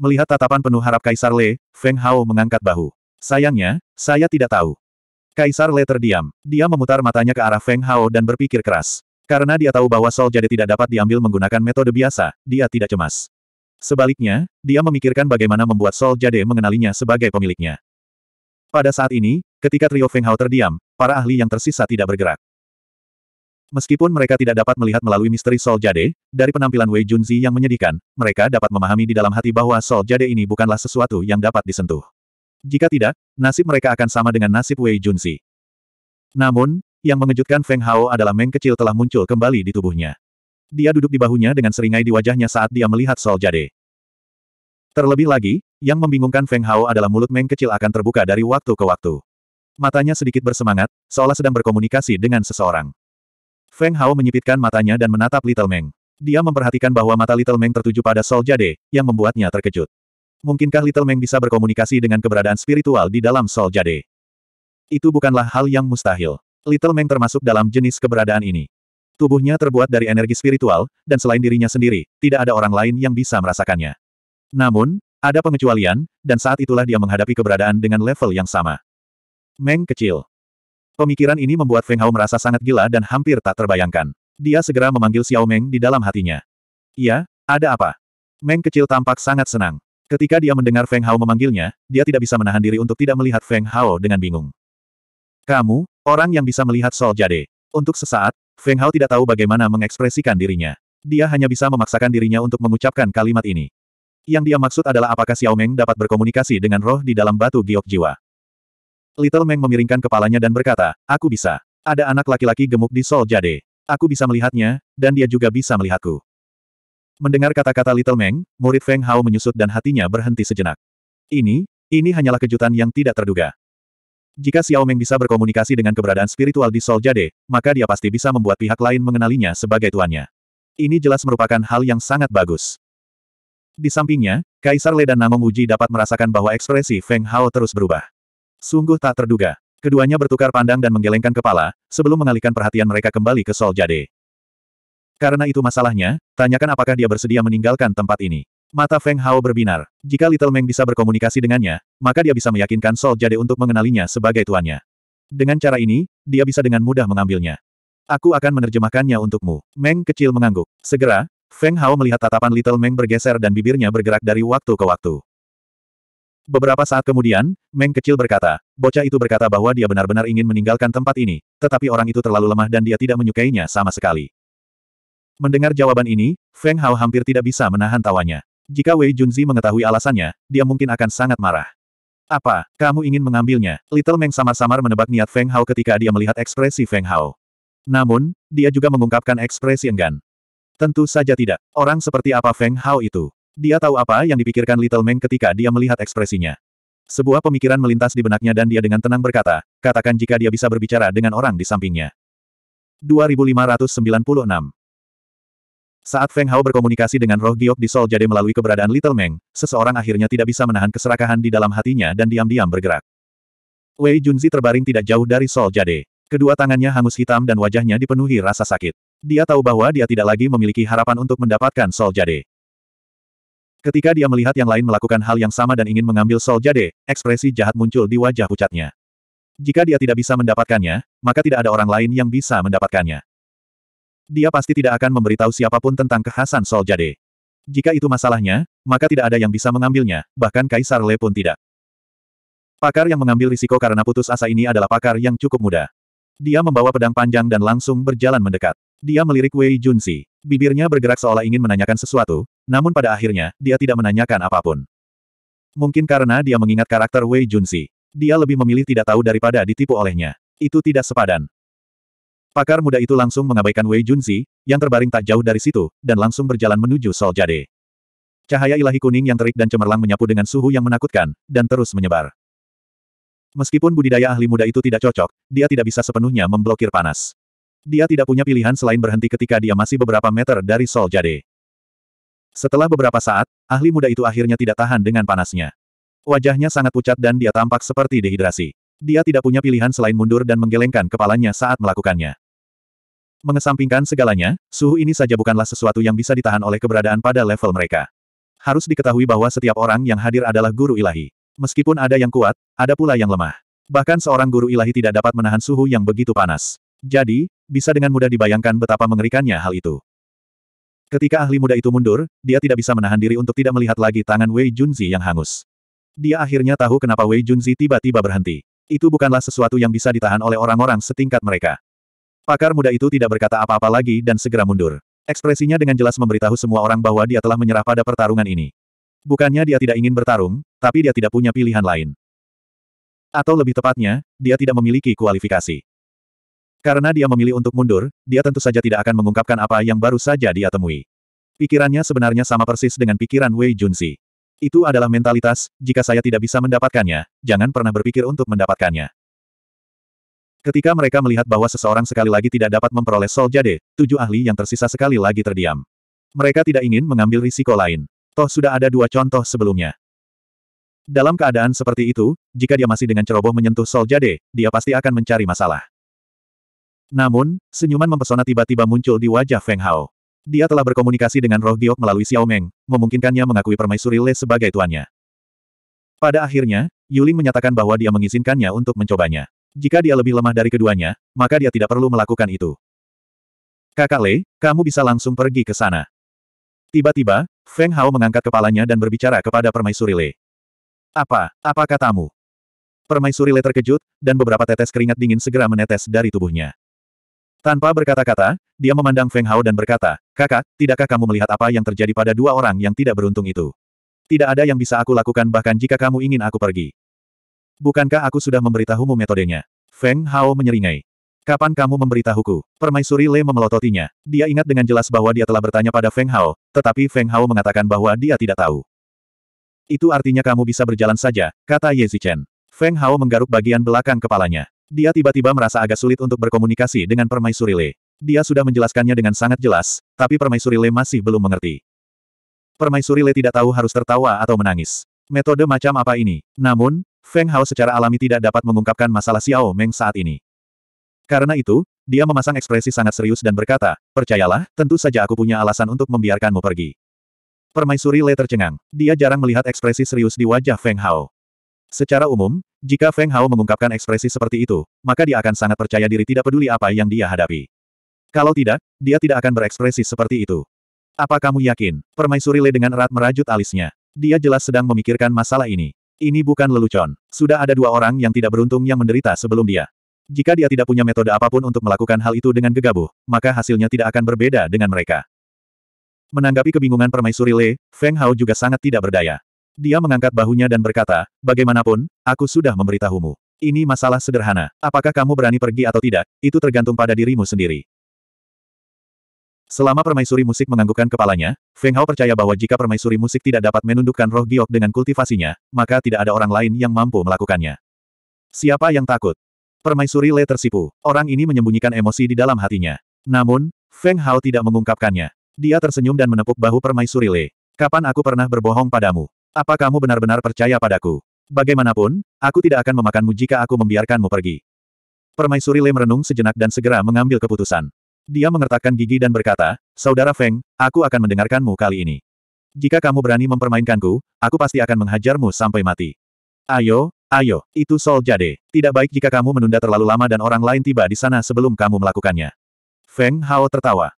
Speaker 1: Melihat tatapan penuh harap Kaisar Le, Feng Hao mengangkat bahu. Sayangnya, saya tidak tahu. Kaisar Le terdiam. Dia memutar matanya ke arah Feng Hao dan berpikir keras. Karena dia tahu bahwa Sol Jade tidak dapat diambil menggunakan metode biasa, dia tidak cemas. Sebaliknya, dia memikirkan bagaimana membuat Sol Jade mengenalinya sebagai pemiliknya. Pada saat ini, ketika trio Feng Hao terdiam, para ahli yang tersisa tidak bergerak. Meskipun mereka tidak dapat melihat melalui misteri Sol Jade, dari penampilan Wei Junzi yang menyedihkan, mereka dapat memahami di dalam hati bahwa Sol Jade ini bukanlah sesuatu yang dapat disentuh. Jika tidak, nasib mereka akan sama dengan nasib Wei Junzi. Namun, yang mengejutkan Feng Hao adalah Meng kecil telah muncul kembali di tubuhnya. Dia duduk di bahunya dengan seringai di wajahnya saat dia melihat Sol Jade. Terlebih lagi, yang membingungkan Feng Hao adalah mulut Meng kecil akan terbuka dari waktu ke waktu. Matanya sedikit bersemangat, seolah sedang berkomunikasi dengan seseorang. Feng Hao menyipitkan matanya dan menatap Little Meng. Dia memperhatikan bahwa mata Little Meng tertuju pada Sol Jade, yang membuatnya terkejut. Mungkinkah Little Meng bisa berkomunikasi dengan keberadaan spiritual di dalam Sol Jade? Itu bukanlah hal yang mustahil. Little Meng termasuk dalam jenis keberadaan ini. Tubuhnya terbuat dari energi spiritual, dan selain dirinya sendiri, tidak ada orang lain yang bisa merasakannya. Namun, ada pengecualian, dan saat itulah dia menghadapi keberadaan dengan level yang sama. Meng kecil. Pemikiran ini membuat Feng Hao merasa sangat gila dan hampir tak terbayangkan. Dia segera memanggil Xiao Meng di dalam hatinya. Iya, ada apa? Meng kecil tampak sangat senang. Ketika dia mendengar Feng Hao memanggilnya, dia tidak bisa menahan diri untuk tidak melihat Feng Hao dengan bingung. Kamu, orang yang bisa melihat Sol Jade. Untuk sesaat, Feng Hao tidak tahu bagaimana mengekspresikan dirinya. Dia hanya bisa memaksakan dirinya untuk mengucapkan kalimat ini. Yang dia maksud adalah apakah Xiao Meng dapat berkomunikasi dengan roh di dalam batu giok jiwa. Little Meng memiringkan kepalanya dan berkata, aku bisa. Ada anak laki-laki gemuk di Sol Jade. Aku bisa melihatnya, dan dia juga bisa melihatku. Mendengar kata-kata Little Meng, murid Feng Hao menyusut dan hatinya berhenti sejenak. Ini, ini hanyalah kejutan yang tidak terduga. Jika Xiao Meng bisa berkomunikasi dengan keberadaan spiritual di Sol Jade, maka dia pasti bisa membuat pihak lain mengenalinya sebagai tuannya. Ini jelas merupakan hal yang sangat bagus. Di sampingnya, Kaisar Le dan Namong Uji dapat merasakan bahwa ekspresi Feng Hao terus berubah. Sungguh tak terduga. Keduanya bertukar pandang dan menggelengkan kepala, sebelum mengalihkan perhatian mereka kembali ke Sol Jade. Karena itu masalahnya, tanyakan apakah dia bersedia meninggalkan tempat ini. Mata Feng Hao berbinar. Jika Little Meng bisa berkomunikasi dengannya, maka dia bisa meyakinkan Sol Jade untuk mengenalinya sebagai tuannya. Dengan cara ini, dia bisa dengan mudah mengambilnya. Aku akan menerjemahkannya untukmu. Meng kecil mengangguk. Segera, Feng Hao melihat tatapan Little Meng bergeser dan bibirnya bergerak dari waktu ke waktu. Beberapa saat kemudian, Meng kecil berkata, bocah itu berkata bahwa dia benar-benar ingin meninggalkan tempat ini, tetapi orang itu terlalu lemah dan dia tidak menyukainya sama sekali. Mendengar jawaban ini, Feng Hao hampir tidak bisa menahan tawanya. Jika Wei Junzi mengetahui alasannya, dia mungkin akan sangat marah. Apa, kamu ingin mengambilnya? Little Meng samar-samar menebak niat Feng Hao ketika dia melihat ekspresi Feng Hao. Namun, dia juga mengungkapkan ekspresi enggan. Tentu saja tidak. Orang seperti apa Feng Hao itu? Dia tahu apa yang dipikirkan Little Meng ketika dia melihat ekspresinya. Sebuah pemikiran melintas di benaknya dan dia dengan tenang berkata, katakan jika dia bisa berbicara dengan orang di sampingnya. 2596 Saat Feng Hao berkomunikasi dengan roh giok di Sol Jade melalui keberadaan Little Meng, seseorang akhirnya tidak bisa menahan keserakahan di dalam hatinya dan diam-diam bergerak. Wei Junzi terbaring tidak jauh dari Sol Jade. Kedua tangannya hangus hitam dan wajahnya dipenuhi rasa sakit. Dia tahu bahwa dia tidak lagi memiliki harapan untuk mendapatkan Sol Jade. Ketika dia melihat yang lain melakukan hal yang sama dan ingin mengambil Sol Jade, ekspresi jahat muncul di wajah pucatnya. Jika dia tidak bisa mendapatkannya, maka tidak ada orang lain yang bisa mendapatkannya. Dia pasti tidak akan memberitahu siapapun tentang kekhasan Sol Jade. Jika itu masalahnya, maka tidak ada yang bisa mengambilnya, bahkan Kaisar Le pun tidak. Pakar yang mengambil risiko karena putus asa ini adalah pakar yang cukup muda. Dia membawa pedang panjang dan langsung berjalan mendekat. Dia melirik Wei Junsi. Bibirnya bergerak seolah ingin menanyakan sesuatu, namun pada akhirnya, dia tidak menanyakan apapun. Mungkin karena dia mengingat karakter Wei Junsi. Dia lebih memilih tidak tahu daripada ditipu olehnya. Itu tidak sepadan. Pakar muda itu langsung mengabaikan Wei Junsi, yang terbaring tak jauh dari situ, dan langsung berjalan menuju Sol Jade. Cahaya ilahi kuning yang terik dan cemerlang menyapu dengan suhu yang menakutkan, dan terus menyebar. Meskipun budidaya ahli muda itu tidak cocok, dia tidak bisa sepenuhnya memblokir panas. Dia tidak punya pilihan selain berhenti ketika dia masih beberapa meter dari Sol Jade. Setelah beberapa saat, ahli muda itu akhirnya tidak tahan dengan panasnya. Wajahnya sangat pucat dan dia tampak seperti dehidrasi. Dia tidak punya pilihan selain mundur dan menggelengkan kepalanya saat melakukannya. Mengesampingkan segalanya, suhu ini saja bukanlah sesuatu yang bisa ditahan oleh keberadaan pada level mereka. Harus diketahui bahwa setiap orang yang hadir adalah guru ilahi. Meskipun ada yang kuat, ada pula yang lemah. Bahkan seorang guru ilahi tidak dapat menahan suhu yang begitu panas. Jadi, bisa dengan mudah dibayangkan betapa mengerikannya hal itu. Ketika ahli muda itu mundur, dia tidak bisa menahan diri untuk tidak melihat lagi tangan Wei Junzi yang hangus. Dia akhirnya tahu kenapa Wei Junzi tiba-tiba berhenti. Itu bukanlah sesuatu yang bisa ditahan oleh orang-orang setingkat mereka. Pakar muda itu tidak berkata apa-apa lagi dan segera mundur. Ekspresinya dengan jelas memberitahu semua orang bahwa dia telah menyerah pada pertarungan ini. Bukannya dia tidak ingin bertarung, tapi dia tidak punya pilihan lain. Atau lebih tepatnya, dia tidak memiliki kualifikasi. Karena dia memilih untuk mundur, dia tentu saja tidak akan mengungkapkan apa yang baru saja dia temui. Pikirannya sebenarnya sama persis dengan pikiran Wei Junsi. Itu adalah mentalitas, jika saya tidak bisa mendapatkannya, jangan pernah berpikir untuk mendapatkannya. Ketika mereka melihat bahwa seseorang sekali lagi tidak dapat memperoleh Sol Jade, tujuh ahli yang tersisa sekali lagi terdiam. Mereka tidak ingin mengambil risiko lain. Toh sudah ada dua contoh sebelumnya. Dalam keadaan seperti itu, jika dia masih dengan ceroboh menyentuh Sol Jade, dia pasti akan mencari masalah. Namun, senyuman mempesona tiba-tiba muncul di wajah Feng Hao. Dia telah berkomunikasi dengan roh giok melalui Xiao Meng, memungkinkannya mengakui permaisuri Le sebagai tuannya. Pada akhirnya, Yuling menyatakan bahwa dia mengizinkannya untuk mencobanya. Jika dia lebih lemah dari keduanya, maka dia tidak perlu melakukan itu. Kakak Le, kamu bisa langsung pergi ke sana. Tiba-tiba, Feng Hao mengangkat kepalanya dan berbicara kepada Permaisuri Le. Apa, apa katamu? Permaisuri Le terkejut, dan beberapa tetes keringat dingin segera menetes dari tubuhnya. Tanpa berkata-kata, dia memandang Feng Hao dan berkata, Kakak, tidakkah kamu melihat apa yang terjadi pada dua orang yang tidak beruntung itu? Tidak ada yang bisa aku lakukan bahkan jika kamu ingin aku pergi. Bukankah aku sudah memberitahumu metodenya? Feng Hao menyeringai. Kapan kamu memberitahuku? Permaisuri Le memelototinya. Dia ingat dengan jelas bahwa dia telah bertanya pada Feng Hao, tetapi Feng Hao mengatakan bahwa dia tidak tahu. Itu artinya kamu bisa berjalan saja, kata Ye Zichen. Feng Hao menggaruk bagian belakang kepalanya. Dia tiba-tiba merasa agak sulit untuk berkomunikasi dengan Permaisuri Le. Dia sudah menjelaskannya dengan sangat jelas, tapi Permaisuri Le masih belum mengerti. Permaisuri Le tidak tahu harus tertawa atau menangis. Metode macam apa ini? Namun, Feng Hao secara alami tidak dapat mengungkapkan masalah Xiao Meng saat ini. Karena itu, dia memasang ekspresi sangat serius dan berkata, percayalah, tentu saja aku punya alasan untuk membiarkanmu pergi. Permaisuri Le tercengang. Dia jarang melihat ekspresi serius di wajah Feng Hao. Secara umum, jika Feng Hao mengungkapkan ekspresi seperti itu, maka dia akan sangat percaya diri tidak peduli apa yang dia hadapi. Kalau tidak, dia tidak akan berekspresi seperti itu. Apa kamu yakin? Permaisuri Le dengan erat merajut alisnya. Dia jelas sedang memikirkan masalah ini. Ini bukan lelucon. Sudah ada dua orang yang tidak beruntung yang menderita sebelum dia. Jika dia tidak punya metode apapun untuk melakukan hal itu dengan gegabah, maka hasilnya tidak akan berbeda dengan mereka. Menanggapi kebingungan permaisuri Le, Feng Hao juga sangat tidak berdaya. Dia mengangkat bahunya dan berkata, bagaimanapun, aku sudah memberitahumu. Ini masalah sederhana. Apakah kamu berani pergi atau tidak, itu tergantung pada dirimu sendiri. Selama permaisuri musik menganggukkan kepalanya, Feng Hao percaya bahwa jika permaisuri musik tidak dapat menundukkan roh giok dengan kultivasinya, maka tidak ada orang lain yang mampu melakukannya. Siapa yang takut? Permaisuri Le tersipu. Orang ini menyembunyikan emosi di dalam hatinya. Namun, Feng Hao tidak mengungkapkannya. Dia tersenyum dan menepuk bahu permaisuri Le. Kapan aku pernah berbohong padamu? Apa kamu benar-benar percaya padaku? Bagaimanapun, aku tidak akan memakanmu jika aku membiarkanmu pergi. Permaisuri Lei merenung sejenak dan segera mengambil keputusan. Dia mengertakkan gigi dan berkata, Saudara Feng, aku akan mendengarkanmu kali ini. Jika kamu berani mempermainkanku, aku pasti akan menghajarmu sampai mati. Ayo, ayo, itu Sol Jade. Tidak baik jika kamu menunda terlalu lama dan orang lain tiba di sana sebelum kamu melakukannya. Feng Hao tertawa.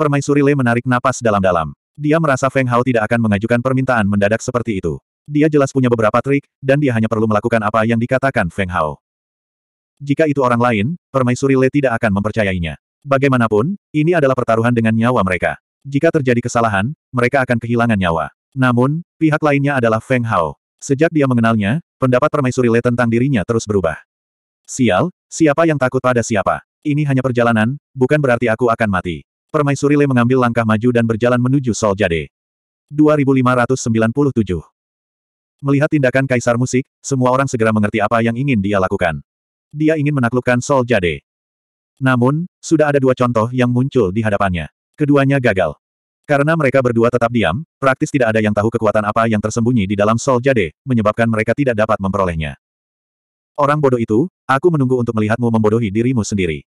Speaker 1: Permaisuri Lei menarik napas dalam-dalam. Dia merasa Feng Hao tidak akan mengajukan permintaan mendadak seperti itu. Dia jelas punya beberapa trik, dan dia hanya perlu melakukan apa yang dikatakan Feng Hao. Jika itu orang lain, Permaisuri Le tidak akan mempercayainya. Bagaimanapun, ini adalah pertaruhan dengan nyawa mereka. Jika terjadi kesalahan, mereka akan kehilangan nyawa. Namun, pihak lainnya adalah Feng Hao. Sejak dia mengenalnya, pendapat Permaisuri Le tentang dirinya terus berubah. Sial, siapa yang takut pada siapa? Ini hanya perjalanan, bukan berarti aku akan mati. Permaisuri Lei mengambil langkah maju dan berjalan menuju Sol Jade. 2597 Melihat tindakan Kaisar Musik, semua orang segera mengerti apa yang ingin dia lakukan. Dia ingin menaklukkan Sol Jade. Namun, sudah ada dua contoh yang muncul di hadapannya. Keduanya gagal. Karena mereka berdua tetap diam, praktis tidak ada yang tahu kekuatan apa yang tersembunyi di dalam Sol Jade, menyebabkan mereka tidak dapat memperolehnya. Orang bodoh itu, aku menunggu untuk melihatmu membodohi dirimu sendiri.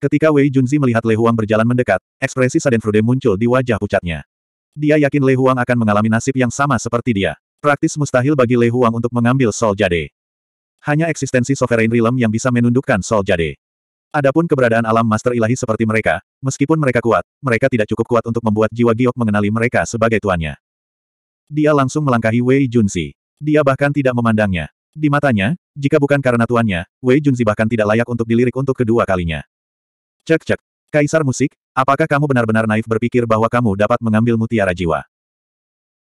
Speaker 1: Ketika Wei Junzi melihat Lei Huang berjalan mendekat, ekspresi Sadenfrude muncul di wajah pucatnya. Dia yakin Lei Huang akan mengalami nasib yang sama seperti dia. Praktis mustahil bagi Lei Huang untuk mengambil Sol Jade. Hanya eksistensi Sovereign Realm yang bisa menundukkan Sol Jade. Adapun keberadaan alam master ilahi seperti mereka, meskipun mereka kuat, mereka tidak cukup kuat untuk membuat jiwa giok mengenali mereka sebagai tuannya. Dia langsung melangkahi Wei Junzi. Dia bahkan tidak memandangnya. Di matanya, jika bukan karena tuannya, Wei Junzi bahkan tidak layak untuk dilirik untuk kedua kalinya. Cek cek. Kaisar musik, apakah kamu benar-benar naif berpikir bahwa kamu dapat mengambil mutiara jiwa?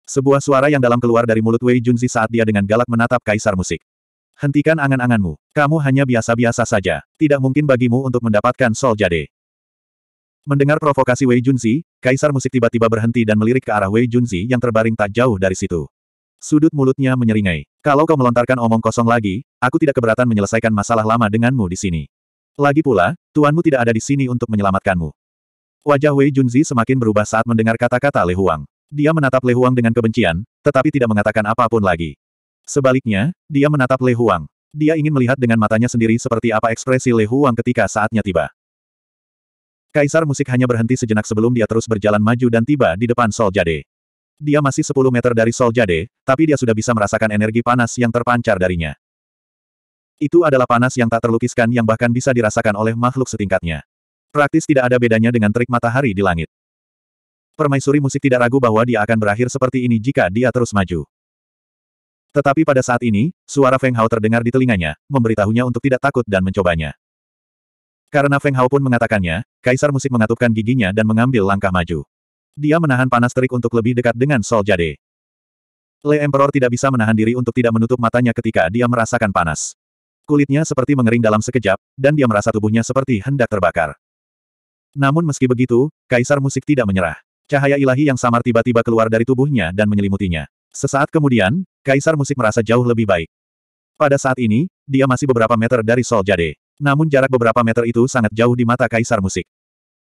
Speaker 1: Sebuah suara yang dalam keluar dari mulut Wei Junzi saat dia dengan galak menatap kaisar musik. Hentikan angan-anganmu, kamu hanya biasa-biasa saja. Tidak mungkin bagimu untuk mendapatkan Sol Jade. Mendengar provokasi Wei Junzi, kaisar musik tiba-tiba berhenti dan melirik ke arah Wei Junzi yang terbaring tak jauh dari situ. Sudut mulutnya menyeringai. Kalau kau melontarkan omong kosong lagi, aku tidak keberatan menyelesaikan masalah lama denganmu di sini. Lagi pula, tuanmu tidak ada di sini untuk menyelamatkanmu. Wajah Wei Junzi semakin berubah saat mendengar kata-kata Le Huang. Dia menatap Le Huang dengan kebencian, tetapi tidak mengatakan apapun lagi. Sebaliknya, dia menatap Le Huang. Dia ingin melihat dengan matanya sendiri seperti apa ekspresi Le Huang ketika saatnya tiba. Kaisar musik hanya berhenti sejenak sebelum dia terus berjalan maju dan tiba di depan Sol Jade. Dia masih 10 meter dari Sol Jade, tapi dia sudah bisa merasakan energi panas yang terpancar darinya. Itu adalah panas yang tak terlukiskan yang bahkan bisa dirasakan oleh makhluk setingkatnya. Praktis tidak ada bedanya dengan terik matahari di langit. Permaisuri musik tidak ragu bahwa dia akan berakhir seperti ini jika dia terus maju. Tetapi pada saat ini, suara Feng Hao terdengar di telinganya, memberitahunya untuk tidak takut dan mencobanya. Karena Feng Hao pun mengatakannya, Kaisar Musik mengatupkan giginya dan mengambil langkah maju. Dia menahan panas terik untuk lebih dekat dengan Sol Jade. Le Emperor tidak bisa menahan diri untuk tidak menutup matanya ketika dia merasakan panas. Kulitnya seperti mengering dalam sekejap, dan dia merasa tubuhnya seperti hendak terbakar. Namun meski begitu, Kaisar Musik tidak menyerah. Cahaya ilahi yang samar tiba-tiba keluar dari tubuhnya dan menyelimutinya. Sesaat kemudian, Kaisar Musik merasa jauh lebih baik. Pada saat ini, dia masih beberapa meter dari Sol Jade. Namun jarak beberapa meter itu sangat jauh di mata Kaisar Musik.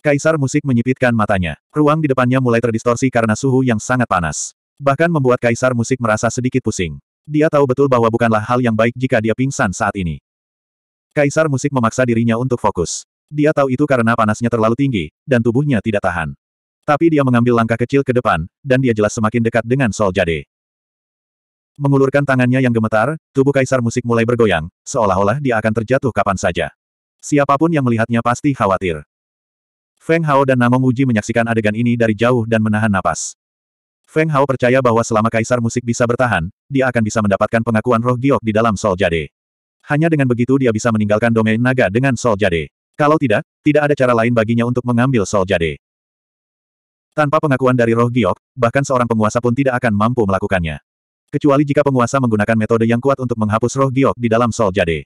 Speaker 1: Kaisar Musik menyipitkan matanya. Ruang di depannya mulai terdistorsi karena suhu yang sangat panas. Bahkan membuat Kaisar Musik merasa sedikit pusing. Dia tahu betul bahwa bukanlah hal yang baik jika dia pingsan saat ini. Kaisar musik memaksa dirinya untuk fokus. Dia tahu itu karena panasnya terlalu tinggi, dan tubuhnya tidak tahan. Tapi dia mengambil langkah kecil ke depan, dan dia jelas semakin dekat dengan Sol Jade. Mengulurkan tangannya yang gemetar, tubuh kaisar musik mulai bergoyang, seolah-olah dia akan terjatuh kapan saja. Siapapun yang melihatnya pasti khawatir. Feng Hao dan Namong Uji menyaksikan adegan ini dari jauh dan menahan napas. Feng Hao percaya bahwa selama kaisar musik bisa bertahan, dia akan bisa mendapatkan pengakuan roh giok di dalam Sol Jade. Hanya dengan begitu dia bisa meninggalkan domain naga dengan Sol Jade. Kalau tidak, tidak ada cara lain baginya untuk mengambil Sol Jade. Tanpa pengakuan dari roh giok, bahkan seorang penguasa pun tidak akan mampu melakukannya. Kecuali jika penguasa menggunakan metode yang kuat untuk menghapus roh giok di dalam Sol Jade.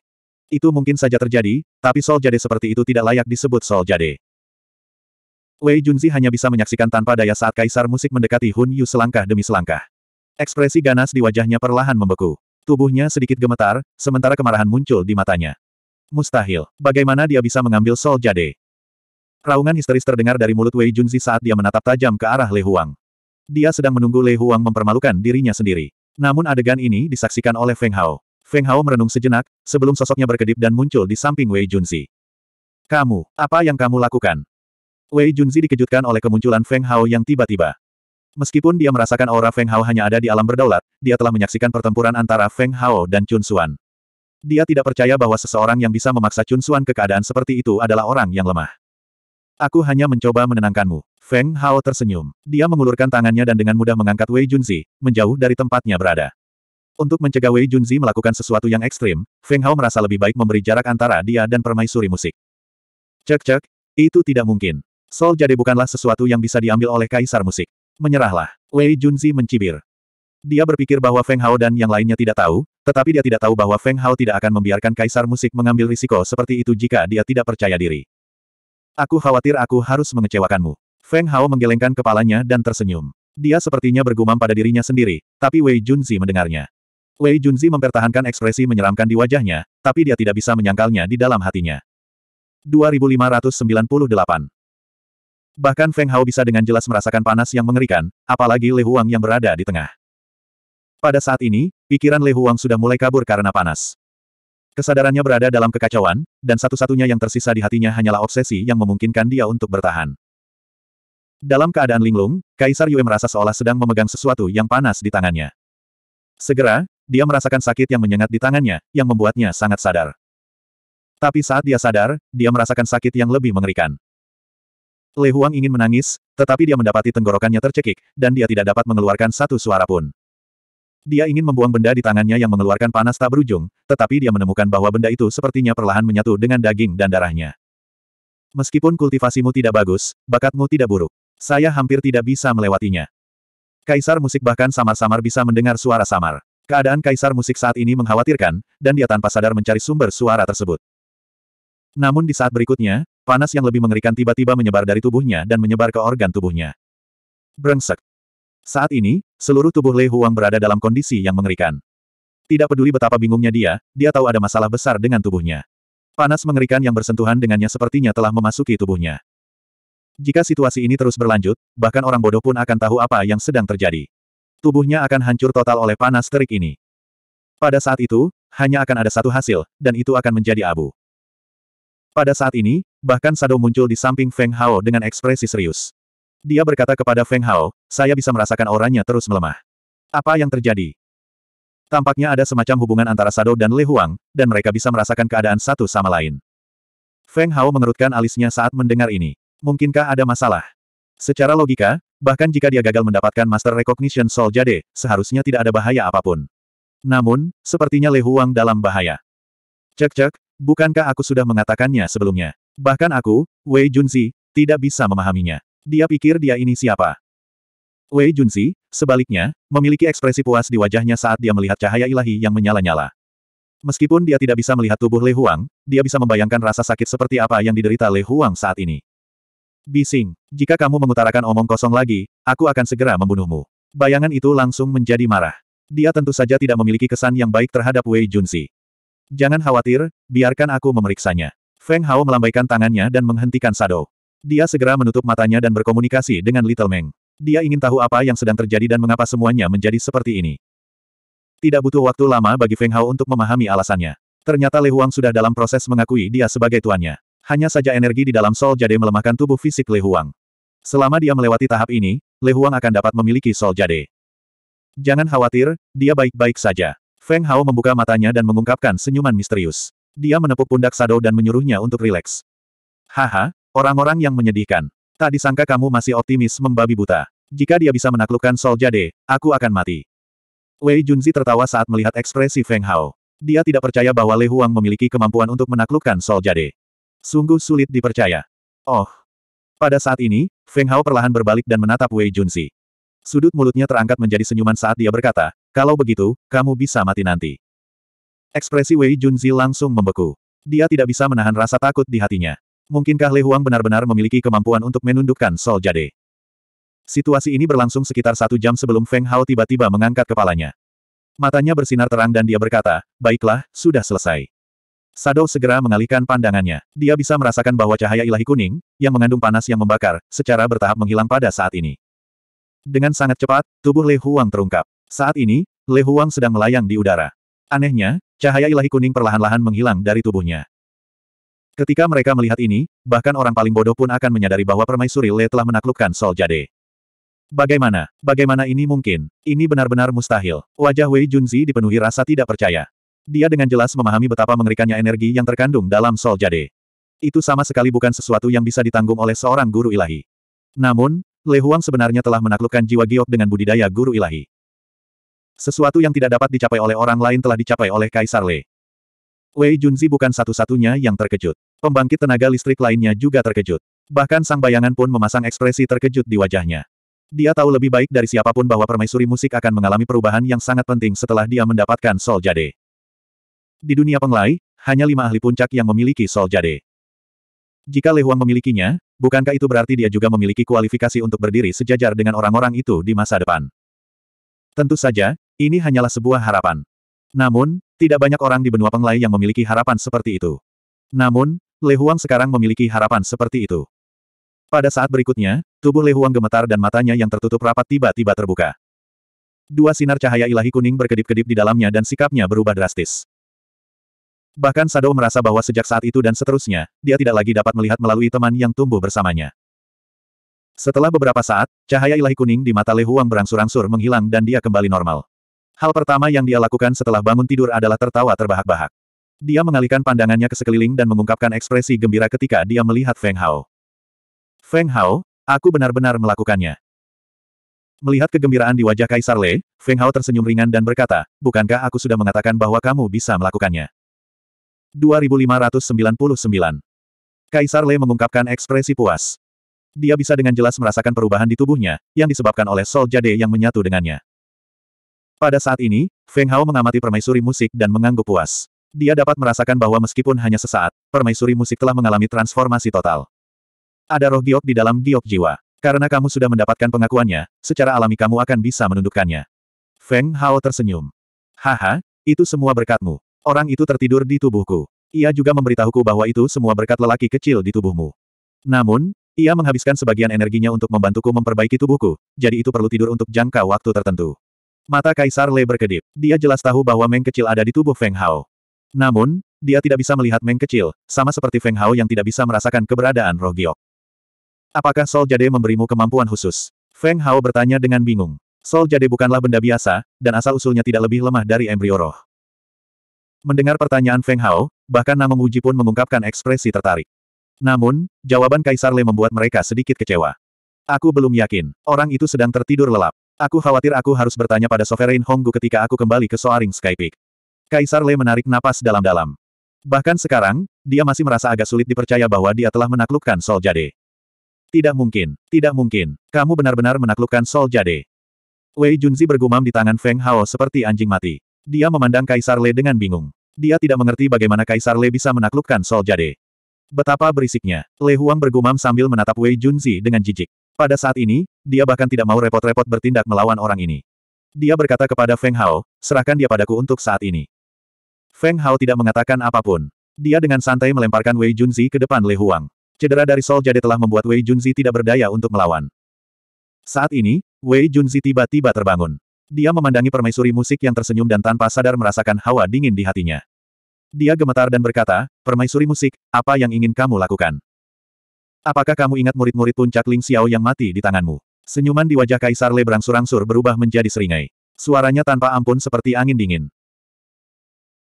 Speaker 1: Itu mungkin saja terjadi, tapi Sol Jade seperti itu tidak layak disebut Sol Jade. Wei Junzi hanya bisa menyaksikan tanpa daya saat kaisar musik mendekati Hun Yu selangkah demi selangkah. Ekspresi ganas di wajahnya perlahan membeku. Tubuhnya sedikit gemetar, sementara kemarahan muncul di matanya. Mustahil, bagaimana dia bisa mengambil Sol Jade? Raungan histeris terdengar dari mulut Wei Junzi saat dia menatap tajam ke arah Lei Huang. Dia sedang menunggu Lei Huang mempermalukan dirinya sendiri. Namun adegan ini disaksikan oleh Feng Hao. Feng Hao merenung sejenak, sebelum sosoknya berkedip dan muncul di samping Wei Junzi. Kamu, apa yang kamu lakukan? Wei Junzi dikejutkan oleh kemunculan Feng Hao yang tiba-tiba. Meskipun dia merasakan aura Feng Hao hanya ada di alam berdaulat, dia telah menyaksikan pertempuran antara Feng Hao dan Chun Xuan. Dia tidak percaya bahwa seseorang yang bisa memaksa Chun Xuan ke keadaan seperti itu adalah orang yang lemah. Aku hanya mencoba menenangkanmu. Feng Hao tersenyum. Dia mengulurkan tangannya dan dengan mudah mengangkat Wei Junzi, menjauh dari tempatnya berada. Untuk mencegah Wei Junzi melakukan sesuatu yang ekstrim, Feng Hao merasa lebih baik memberi jarak antara dia dan permaisuri musik. Cek cek, itu tidak mungkin. Sol Jade bukanlah sesuatu yang bisa diambil oleh Kaisar Musik. Menyerahlah. Wei Junzi mencibir. Dia berpikir bahwa Feng Hao dan yang lainnya tidak tahu, tetapi dia tidak tahu bahwa Feng Hao tidak akan membiarkan Kaisar Musik mengambil risiko seperti itu jika dia tidak percaya diri. Aku khawatir aku harus mengecewakanmu. Feng Hao menggelengkan kepalanya dan tersenyum. Dia sepertinya bergumam pada dirinya sendiri, tapi Wei Junzi mendengarnya. Wei Junzi mempertahankan ekspresi menyeramkan di wajahnya, tapi dia tidak bisa menyangkalnya di dalam hatinya. 2598 Bahkan Feng Hao bisa dengan jelas merasakan panas yang mengerikan, apalagi Le Huang yang berada di tengah. Pada saat ini, pikiran Le Huang sudah mulai kabur karena panas. Kesadarannya berada dalam kekacauan, dan satu-satunya yang tersisa di hatinya hanyalah obsesi yang memungkinkan dia untuk bertahan. Dalam keadaan linglung, Kaisar Yue merasa seolah sedang memegang sesuatu yang panas di tangannya. Segera, dia merasakan sakit yang menyengat di tangannya, yang membuatnya sangat sadar. Tapi saat dia sadar, dia merasakan sakit yang lebih mengerikan. Lei Huang ingin menangis, tetapi dia mendapati tenggorokannya tercekik, dan dia tidak dapat mengeluarkan satu suara pun. Dia ingin membuang benda di tangannya yang mengeluarkan panas tak berujung, tetapi dia menemukan bahwa benda itu sepertinya perlahan menyatu dengan daging dan darahnya. Meskipun kultivasimu tidak bagus, bakatmu tidak buruk. Saya hampir tidak bisa melewatinya. Kaisar musik bahkan samar-samar bisa mendengar suara samar. Keadaan kaisar musik saat ini mengkhawatirkan, dan dia tanpa sadar mencari sumber suara tersebut. Namun di saat berikutnya, panas yang lebih mengerikan tiba-tiba menyebar dari tubuhnya dan menyebar ke organ tubuhnya. Brengsek. Saat ini, seluruh tubuh Lei Huang berada dalam kondisi yang mengerikan. Tidak peduli betapa bingungnya dia, dia tahu ada masalah besar dengan tubuhnya. Panas mengerikan yang bersentuhan dengannya sepertinya telah memasuki tubuhnya. Jika situasi ini terus berlanjut, bahkan orang bodoh pun akan tahu apa yang sedang terjadi. Tubuhnya akan hancur total oleh panas terik ini. Pada saat itu, hanya akan ada satu hasil, dan itu akan menjadi abu. Pada saat ini, bahkan Sado muncul di samping Feng Hao dengan ekspresi serius. Dia berkata kepada Feng Hao, saya bisa merasakan orangnya terus melemah. Apa yang terjadi? Tampaknya ada semacam hubungan antara Sado dan Le Huang, dan mereka bisa merasakan keadaan satu sama lain. Feng Hao mengerutkan alisnya saat mendengar ini. Mungkinkah ada masalah? Secara logika, bahkan jika dia gagal mendapatkan Master Recognition Soul Jade, seharusnya tidak ada bahaya apapun. Namun, sepertinya Le Huang dalam bahaya. Cek-cek, Bukankah aku sudah mengatakannya sebelumnya? Bahkan aku, Wei Junzi, tidak bisa memahaminya. Dia pikir dia ini siapa. Wei Junzi, sebaliknya, memiliki ekspresi puas di wajahnya saat dia melihat cahaya ilahi yang menyala-nyala. Meskipun dia tidak bisa melihat tubuh Le Huang, dia bisa membayangkan rasa sakit seperti apa yang diderita Le Huang saat ini. Bising, jika kamu mengutarakan omong kosong lagi, aku akan segera membunuhmu. Bayangan itu langsung menjadi marah. Dia tentu saja tidak memiliki kesan yang baik terhadap Wei Junzi. Jangan khawatir, biarkan aku memeriksanya. Feng Hao melambaikan tangannya dan menghentikan Sado. Dia segera menutup matanya dan berkomunikasi dengan Little Meng. Dia ingin tahu apa yang sedang terjadi dan mengapa semuanya menjadi seperti ini. Tidak butuh waktu lama bagi Feng Hao untuk memahami alasannya. Ternyata Le Huang sudah dalam proses mengakui dia sebagai tuannya. Hanya saja energi di dalam Sol Jade melemahkan tubuh fisik Le Huang. Selama dia melewati tahap ini, Le Huang akan dapat memiliki Sol Jade. Jangan khawatir, dia baik-baik saja. Feng Hao membuka matanya dan mengungkapkan senyuman misterius. Dia menepuk pundak Sado dan menyuruhnya untuk rileks. Haha, orang-orang yang menyedihkan. Tak disangka kamu masih optimis membabi buta. Jika dia bisa menaklukkan Sol Jade, aku akan mati. Wei Junzi tertawa saat melihat ekspresi Feng Hao. Dia tidak percaya bahwa Le Huang memiliki kemampuan untuk menaklukkan Sol Jade. Sungguh sulit dipercaya. Oh. Pada saat ini, Feng Hao perlahan berbalik dan menatap Wei Junzi. Sudut mulutnya terangkat menjadi senyuman saat dia berkata, kalau begitu, kamu bisa mati nanti. Ekspresi Wei Junzi langsung membeku. Dia tidak bisa menahan rasa takut di hatinya. Mungkinkah Le Huang benar-benar memiliki kemampuan untuk menundukkan Sol Jade? Situasi ini berlangsung sekitar satu jam sebelum Feng Hao tiba-tiba mengangkat kepalanya. Matanya bersinar terang dan dia berkata, baiklah, sudah selesai. Sado segera mengalihkan pandangannya. Dia bisa merasakan bahwa cahaya ilahi kuning, yang mengandung panas yang membakar, secara bertahap menghilang pada saat ini. Dengan sangat cepat, tubuh Le Huang terungkap. Saat ini, Le Huang sedang melayang di udara. Anehnya, cahaya ilahi kuning perlahan-lahan menghilang dari tubuhnya. Ketika mereka melihat ini, bahkan orang paling bodoh pun akan menyadari bahwa permaisuri Le telah menaklukkan Sol Jade. Bagaimana? Bagaimana ini mungkin? Ini benar-benar mustahil. Wajah Wei Junzi dipenuhi rasa tidak percaya. Dia dengan jelas memahami betapa mengerikannya energi yang terkandung dalam Sol Jade. Itu sama sekali bukan sesuatu yang bisa ditanggung oleh seorang guru ilahi. Namun, Le Huang sebenarnya telah menaklukkan jiwa giok dengan budidaya guru ilahi. Sesuatu yang tidak dapat dicapai oleh orang lain telah dicapai oleh Kaisar Lei. Wei Junzi bukan satu-satunya yang terkejut. Pembangkit tenaga listrik lainnya juga terkejut. Bahkan sang bayangan pun memasang ekspresi terkejut di wajahnya. Dia tahu lebih baik dari siapapun bahwa permaisuri musik akan mengalami perubahan yang sangat penting setelah dia mendapatkan Sol Jade. Di dunia penglai, hanya lima ahli puncak yang memiliki Sol Jade. Jika Lei Huang memilikinya, bukankah itu berarti dia juga memiliki kualifikasi untuk berdiri sejajar dengan orang-orang itu di masa depan? Tentu saja, ini hanyalah sebuah harapan. Namun, tidak banyak orang di benua Penglai yang memiliki harapan seperti itu. Namun, Le Huang sekarang memiliki harapan seperti itu. Pada saat berikutnya, tubuh Le Huang gemetar dan matanya yang tertutup rapat tiba-tiba terbuka. Dua sinar cahaya ilahi kuning berkedip-kedip di dalamnya dan sikapnya berubah drastis. Bahkan Sado merasa bahwa sejak saat itu dan seterusnya, dia tidak lagi dapat melihat melalui teman yang tumbuh bersamanya. Setelah beberapa saat, cahaya ilahi kuning di mata Le Huang berangsur-angsur menghilang dan dia kembali normal. Hal pertama yang dia lakukan setelah bangun tidur adalah tertawa terbahak-bahak. Dia mengalihkan pandangannya ke sekeliling dan mengungkapkan ekspresi gembira ketika dia melihat Feng Hao. Feng Hao, aku benar-benar melakukannya. Melihat kegembiraan di wajah Kaisar Le, Feng Hao tersenyum ringan dan berkata, bukankah aku sudah mengatakan bahwa kamu bisa melakukannya? 2599 Kaisar Le mengungkapkan ekspresi puas. Dia bisa dengan jelas merasakan perubahan di tubuhnya, yang disebabkan oleh Sol Jade yang menyatu dengannya. Pada saat ini, Feng Hao mengamati permaisuri musik dan mengangguk puas. Dia dapat merasakan bahwa meskipun hanya sesaat, permaisuri musik telah mengalami transformasi total. Ada roh giok di dalam giok jiwa. Karena kamu sudah mendapatkan pengakuannya, secara alami kamu akan bisa menundukkannya. Feng Hao tersenyum. Haha, itu semua berkatmu. Orang itu tertidur di tubuhku. Ia juga memberitahuku bahwa itu semua berkat lelaki kecil di tubuhmu. Namun, ia menghabiskan sebagian energinya untuk membantuku memperbaiki tubuhku, jadi itu perlu tidur untuk jangka waktu tertentu. Mata Kaisar Le berkedip. Dia jelas tahu bahwa Meng kecil ada di tubuh Feng Hao. Namun, dia tidak bisa melihat Meng kecil, sama seperti Feng Hao yang tidak bisa merasakan keberadaan roh giok. Apakah Sol Jade memberimu kemampuan khusus? Feng Hao bertanya dengan bingung. Sol Jade bukanlah benda biasa, dan asal-usulnya tidak lebih lemah dari embrio roh. Mendengar pertanyaan Feng Hao, bahkan Nama Muji pun mengungkapkan ekspresi tertarik. Namun, jawaban Kaisar Le membuat mereka sedikit kecewa. Aku belum yakin, orang itu sedang tertidur lelap. Aku khawatir aku harus bertanya pada Sovereign Honggu ketika aku kembali ke Soaring Sky Peak. Kaisar Le menarik napas dalam-dalam. Bahkan sekarang, dia masih merasa agak sulit dipercaya bahwa dia telah menaklukkan Sol Jade. Tidak mungkin, tidak mungkin, kamu benar-benar menaklukkan Sol Jade. Wei Junzi bergumam di tangan Feng Hao seperti anjing mati. Dia memandang Kaisar Le dengan bingung. Dia tidak mengerti bagaimana Kaisar Le bisa menaklukkan Sol Jade. Betapa berisiknya, Le Huang bergumam sambil menatap Wei Junzi dengan jijik. Pada saat ini, dia bahkan tidak mau repot-repot bertindak melawan orang ini. Dia berkata kepada Feng Hao, serahkan dia padaku untuk saat ini. Feng Hao tidak mengatakan apapun. Dia dengan santai melemparkan Wei Junzi ke depan Lei Huang. Cedera dari Sol Jade telah membuat Wei Junzi tidak berdaya untuk melawan. Saat ini, Wei Junzi tiba-tiba terbangun. Dia memandangi permaisuri musik yang tersenyum dan tanpa sadar merasakan hawa dingin di hatinya. Dia gemetar dan berkata, permaisuri musik, apa yang ingin kamu lakukan? Apakah kamu ingat murid-murid puncak Ling Xiao yang mati di tanganmu? Senyuman di wajah Kaisar Le berangsur-angsur berubah menjadi seringai. Suaranya tanpa ampun seperti angin dingin.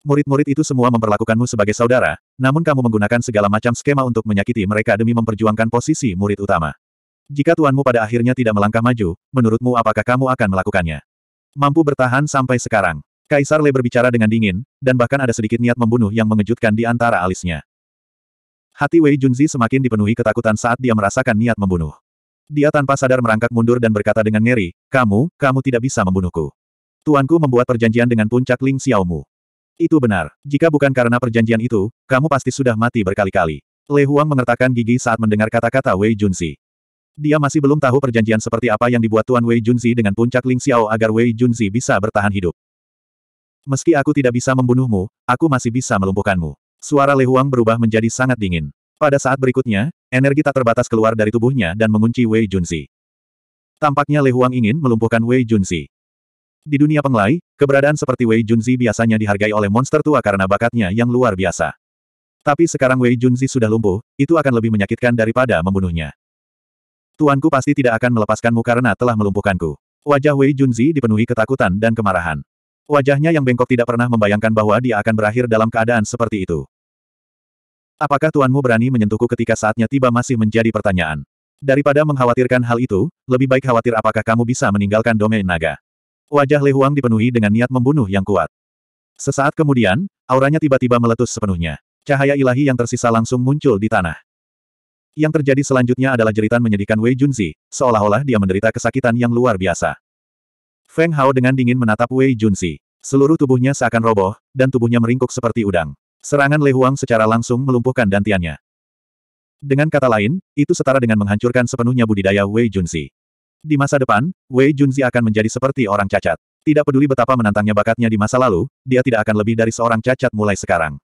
Speaker 1: Murid-murid itu semua memperlakukanmu sebagai saudara, namun kamu menggunakan segala macam skema untuk menyakiti mereka demi memperjuangkan posisi murid utama. Jika tuanmu pada akhirnya tidak melangkah maju, menurutmu apakah kamu akan melakukannya? Mampu bertahan sampai sekarang. Kaisar Le berbicara dengan dingin, dan bahkan ada sedikit niat membunuh yang mengejutkan di antara alisnya. Hati Wei Junzi semakin dipenuhi ketakutan saat dia merasakan niat membunuh. Dia tanpa sadar merangkak mundur dan berkata dengan ngeri, kamu, kamu tidak bisa membunuhku. Tuanku membuat perjanjian dengan puncak Ling Xiaomu. Itu benar. Jika bukan karena perjanjian itu, kamu pasti sudah mati berkali-kali. Le Huang mengertakkan gigi saat mendengar kata-kata Wei Junzi. Dia masih belum tahu perjanjian seperti apa yang dibuat Tuan Wei Junzi dengan puncak Ling Xiao agar Wei Junzi bisa bertahan hidup. Meski aku tidak bisa membunuhmu, aku masih bisa melumpuhkanmu. Suara Lehuang berubah menjadi sangat dingin. Pada saat berikutnya, energi tak terbatas keluar dari tubuhnya dan mengunci Wei Junzi. Tampaknya Lehuang ingin melumpuhkan Wei Junzi. Di dunia penglai, keberadaan seperti Wei Junzi biasanya dihargai oleh monster tua karena bakatnya yang luar biasa. Tapi sekarang Wei Junzi sudah lumpuh, itu akan lebih menyakitkan daripada membunuhnya. Tuanku pasti tidak akan melepaskanmu karena telah melumpuhkanku. Wajah Wei Junzi dipenuhi ketakutan dan kemarahan. Wajahnya yang bengkok tidak pernah membayangkan bahwa dia akan berakhir dalam keadaan seperti itu. Apakah tuanmu berani menyentuhku ketika saatnya tiba masih menjadi pertanyaan? Daripada mengkhawatirkan hal itu, lebih baik khawatir apakah kamu bisa meninggalkan domain naga. Wajah Le Huang dipenuhi dengan niat membunuh yang kuat. Sesaat kemudian, auranya tiba-tiba meletus sepenuhnya. Cahaya ilahi yang tersisa langsung muncul di tanah. Yang terjadi selanjutnya adalah jeritan menyedihkan Wei Junzi, seolah-olah dia menderita kesakitan yang luar biasa. Feng Hao dengan dingin menatap Wei Junxi. Seluruh tubuhnya seakan roboh, dan tubuhnya meringkuk seperti udang. Serangan Lei Huang secara langsung melumpuhkan dantiannya. Dengan kata lain, itu setara dengan menghancurkan sepenuhnya budidaya Wei Junzi. Di masa depan, Wei Junzi akan menjadi seperti orang cacat. Tidak peduli betapa menantangnya bakatnya di masa lalu, dia tidak akan lebih dari seorang cacat mulai sekarang.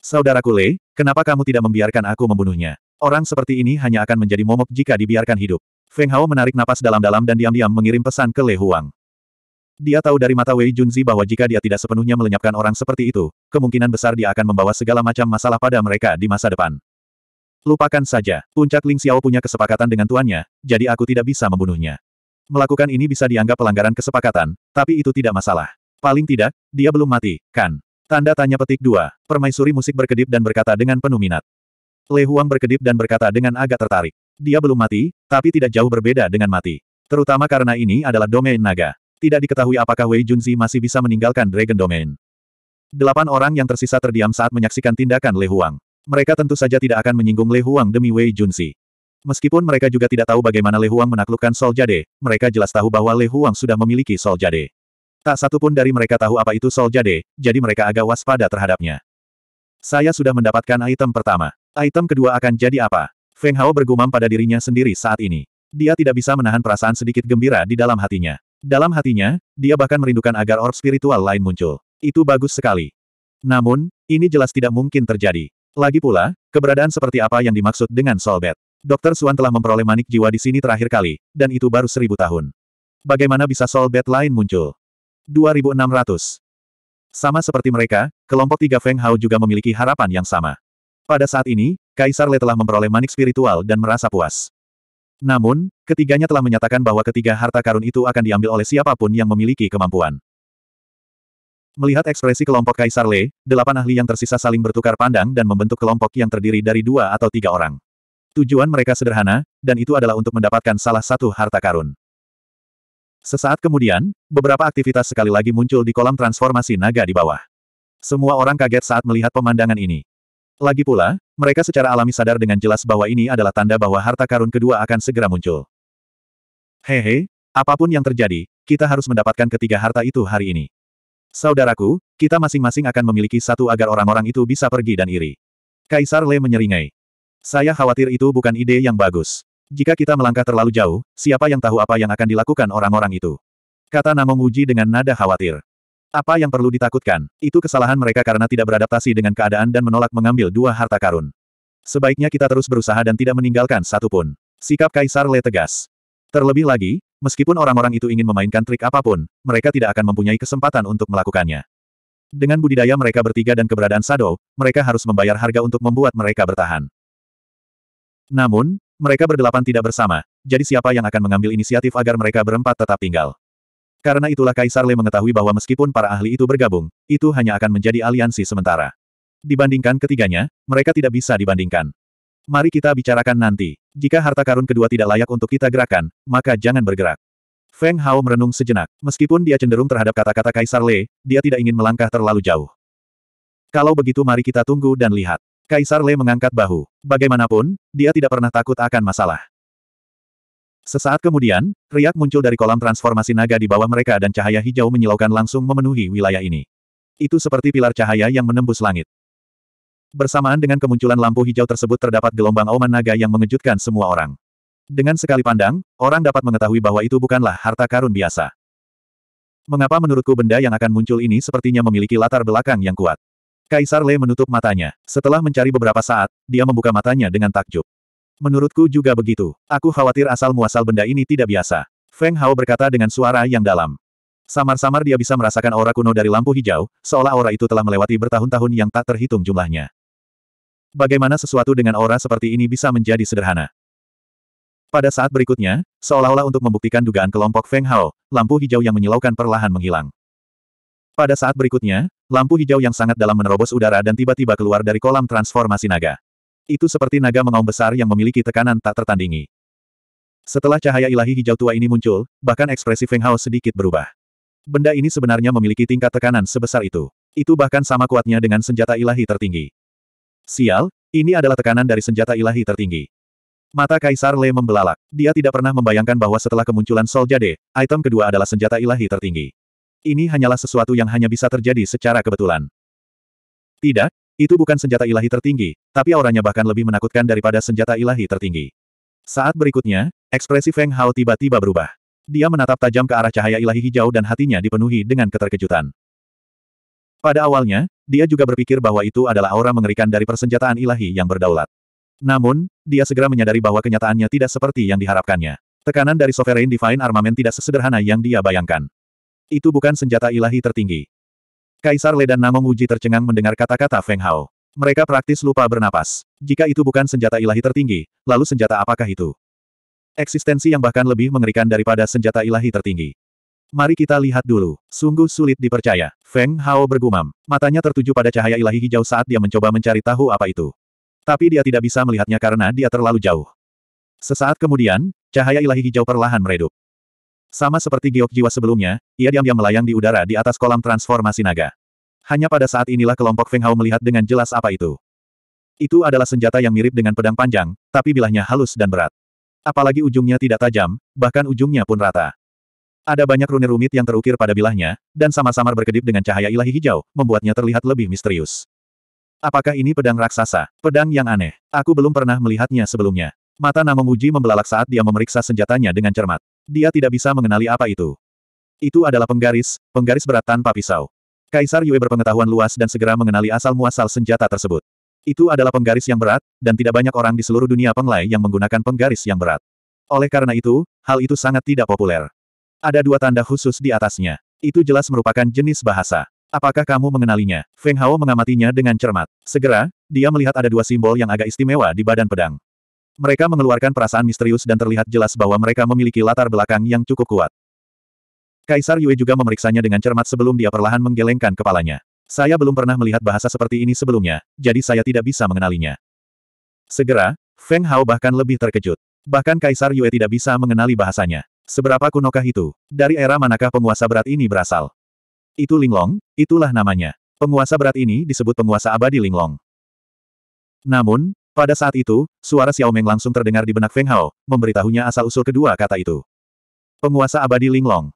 Speaker 1: Saudaraku Le, kenapa kamu tidak membiarkan aku membunuhnya? Orang seperti ini hanya akan menjadi momok jika dibiarkan hidup. Feng Hao menarik napas dalam-dalam dan diam-diam mengirim pesan ke Le Huang. Dia tahu dari mata Wei Junzi bahwa jika dia tidak sepenuhnya melenyapkan orang seperti itu, kemungkinan besar dia akan membawa segala macam masalah pada mereka di masa depan. Lupakan saja, puncak Ling Xiao punya kesepakatan dengan tuannya, jadi aku tidak bisa membunuhnya. Melakukan ini bisa dianggap pelanggaran kesepakatan, tapi itu tidak masalah. Paling tidak, dia belum mati, kan? Tanda tanya petik dua, permaisuri musik berkedip dan berkata dengan penuh minat. Le Huang berkedip dan berkata dengan agak tertarik. Dia belum mati, tapi tidak jauh berbeda dengan mati. Terutama karena ini adalah domain naga. Tidak diketahui apakah Wei Junzi masih bisa meninggalkan Dragon Domain. Delapan orang yang tersisa terdiam saat menyaksikan tindakan Le Huang. Mereka tentu saja tidak akan menyinggung Le Huang demi Wei Junzi. Meskipun mereka juga tidak tahu bagaimana Le Huang menaklukkan Sol Jade, mereka jelas tahu bahwa Le Huang sudah memiliki Sol Jade. Tak satu pun dari mereka tahu apa itu Sol Jade, jadi mereka agak waspada terhadapnya. Saya sudah mendapatkan item pertama. Item kedua akan jadi apa? Feng Hao bergumam pada dirinya sendiri saat ini. Dia tidak bisa menahan perasaan sedikit gembira di dalam hatinya. Dalam hatinya, dia bahkan merindukan agar orb spiritual lain muncul. Itu bagus sekali. Namun, ini jelas tidak mungkin terjadi. Lagi pula, keberadaan seperti apa yang dimaksud dengan Solbet? Dokter Suan telah memperoleh manik jiwa di sini terakhir kali, dan itu baru seribu tahun. Bagaimana bisa Solbet lain muncul? 2600. Sama seperti mereka, kelompok tiga Feng Hao juga memiliki harapan yang sama. Pada saat ini, Kaisar Le telah memperoleh manik spiritual dan merasa puas. Namun, ketiganya telah menyatakan bahwa ketiga harta karun itu akan diambil oleh siapapun yang memiliki kemampuan. Melihat ekspresi kelompok Kaisar Le, delapan ahli yang tersisa saling bertukar pandang dan membentuk kelompok yang terdiri dari dua atau tiga orang. Tujuan mereka sederhana, dan itu adalah untuk mendapatkan salah satu harta karun. Sesaat kemudian, beberapa aktivitas sekali lagi muncul di kolam transformasi naga di bawah. Semua orang kaget saat melihat pemandangan ini. Lagi pula, mereka secara alami sadar dengan jelas bahwa ini adalah tanda bahwa harta karun kedua akan segera muncul. Hehe, apapun yang terjadi, kita harus mendapatkan ketiga harta itu hari ini. Saudaraku, kita masing-masing akan memiliki satu agar orang-orang itu bisa pergi dan iri. Kaisar Le menyeringai. Saya khawatir itu bukan ide yang bagus. Jika kita melangkah terlalu jauh, siapa yang tahu apa yang akan dilakukan orang-orang itu? Kata Namong Uji dengan nada khawatir. Apa yang perlu ditakutkan? Itu kesalahan mereka karena tidak beradaptasi dengan keadaan dan menolak mengambil dua harta karun. Sebaiknya kita terus berusaha dan tidak meninggalkan satupun. Sikap Kaisar Le tegas. Terlebih lagi, meskipun orang-orang itu ingin memainkan trik apapun, mereka tidak akan mempunyai kesempatan untuk melakukannya. Dengan budidaya mereka bertiga dan keberadaan Sado, mereka harus membayar harga untuk membuat mereka bertahan. Namun, mereka berdelapan tidak bersama, jadi siapa yang akan mengambil inisiatif agar mereka berempat tetap tinggal? Karena itulah Kaisar Le mengetahui bahwa meskipun para ahli itu bergabung, itu hanya akan menjadi aliansi sementara. Dibandingkan ketiganya, mereka tidak bisa dibandingkan. Mari kita bicarakan nanti. Jika harta karun kedua tidak layak untuk kita gerakkan, maka jangan bergerak. Feng Hao merenung sejenak. Meskipun dia cenderung terhadap kata-kata Kaisar Le, dia tidak ingin melangkah terlalu jauh. Kalau begitu mari kita tunggu dan lihat. Kaisar Le mengangkat bahu. Bagaimanapun, dia tidak pernah takut akan masalah. Sesaat kemudian, riak muncul dari kolam transformasi naga di bawah mereka dan cahaya hijau menyilaukan langsung memenuhi wilayah ini. Itu seperti pilar cahaya yang menembus langit. Bersamaan dengan kemunculan lampu hijau tersebut terdapat gelombang auman naga yang mengejutkan semua orang. Dengan sekali pandang, orang dapat mengetahui bahwa itu bukanlah harta karun biasa. Mengapa menurutku benda yang akan muncul ini sepertinya memiliki latar belakang yang kuat? Kaisar Le menutup matanya. Setelah mencari beberapa saat, dia membuka matanya dengan takjub. Menurutku juga begitu. Aku khawatir asal-muasal benda ini tidak biasa. Feng Hao berkata dengan suara yang dalam. Samar-samar dia bisa merasakan aura kuno dari lampu hijau, seolah aura itu telah melewati bertahun-tahun yang tak terhitung jumlahnya. Bagaimana sesuatu dengan aura seperti ini bisa menjadi sederhana? Pada saat berikutnya, seolah-olah untuk membuktikan dugaan kelompok Feng Hao, lampu hijau yang menyilaukan perlahan menghilang. Pada saat berikutnya, lampu hijau yang sangat dalam menerobos udara dan tiba-tiba keluar dari kolam transformasi naga. Itu seperti naga mengaum besar yang memiliki tekanan tak tertandingi. Setelah cahaya ilahi hijau tua ini muncul, bahkan ekspresi Feng Hao sedikit berubah. Benda ini sebenarnya memiliki tingkat tekanan sebesar itu. Itu bahkan sama kuatnya dengan senjata ilahi tertinggi. Sial, ini adalah tekanan dari senjata ilahi tertinggi. Mata Kaisar Le membelalak. Dia tidak pernah membayangkan bahwa setelah kemunculan Sol Jade, item kedua adalah senjata ilahi tertinggi. Ini hanyalah sesuatu yang hanya bisa terjadi secara kebetulan. Tidak, itu bukan senjata ilahi tertinggi, tapi auranya bahkan lebih menakutkan daripada senjata ilahi tertinggi. Saat berikutnya, ekspresi Feng Hao tiba-tiba berubah. Dia menatap tajam ke arah cahaya ilahi hijau dan hatinya dipenuhi dengan keterkejutan. Pada awalnya, dia juga berpikir bahwa itu adalah aura mengerikan dari persenjataan ilahi yang berdaulat. Namun, dia segera menyadari bahwa kenyataannya tidak seperti yang diharapkannya. Tekanan dari Sovereign Divine Armament tidak sesederhana yang dia bayangkan. Itu bukan senjata ilahi tertinggi. Kaisar dan Namong Uji tercengang mendengar kata-kata Feng Hao. Mereka praktis lupa bernapas. Jika itu bukan senjata ilahi tertinggi, lalu senjata apakah itu? Eksistensi yang bahkan lebih mengerikan daripada senjata ilahi tertinggi. Mari kita lihat dulu. Sungguh sulit dipercaya. Feng Hao bergumam. Matanya tertuju pada cahaya ilahi hijau saat dia mencoba mencari tahu apa itu. Tapi dia tidak bisa melihatnya karena dia terlalu jauh. Sesaat kemudian, cahaya ilahi hijau perlahan meredup. Sama seperti giok jiwa sebelumnya, ia diam-diam melayang di udara di atas kolam transformasi naga. Hanya pada saat inilah kelompok Feng Hao melihat dengan jelas apa itu. Itu adalah senjata yang mirip dengan pedang panjang, tapi bilahnya halus dan berat. Apalagi ujungnya tidak tajam, bahkan ujungnya pun rata. Ada banyak rune rumit yang terukir pada bilahnya, dan sama sama berkedip dengan cahaya ilahi hijau, membuatnya terlihat lebih misterius. Apakah ini pedang raksasa? Pedang yang aneh. Aku belum pernah melihatnya sebelumnya. Mata Namomuji membelalak saat dia memeriksa senjatanya dengan cermat. Dia tidak bisa mengenali apa itu. Itu adalah penggaris, penggaris berat tanpa pisau. Kaisar Yue berpengetahuan luas dan segera mengenali asal-muasal senjata tersebut. Itu adalah penggaris yang berat, dan tidak banyak orang di seluruh dunia penglai yang menggunakan penggaris yang berat. Oleh karena itu, hal itu sangat tidak populer. Ada dua tanda khusus di atasnya. Itu jelas merupakan jenis bahasa. Apakah kamu mengenalinya? Feng Hao mengamatinya dengan cermat. Segera, dia melihat ada dua simbol yang agak istimewa di badan pedang. Mereka mengeluarkan perasaan misterius dan terlihat jelas bahwa mereka memiliki latar belakang yang cukup kuat. Kaisar Yue juga memeriksanya dengan cermat sebelum dia perlahan menggelengkan kepalanya. Saya belum pernah melihat bahasa seperti ini sebelumnya, jadi saya tidak bisa mengenalinya. Segera, Feng Hao bahkan lebih terkejut. Bahkan Kaisar Yue tidak bisa mengenali bahasanya. Seberapa kunokah itu? Dari era manakah penguasa berat ini berasal? Itu Linglong, itulah namanya. Penguasa berat ini disebut penguasa abadi Linglong. Namun, pada saat itu, suara Xiao Meng langsung terdengar di benak Feng Hao, memberitahunya asal-usul kedua kata itu. Penguasa abadi Linglong.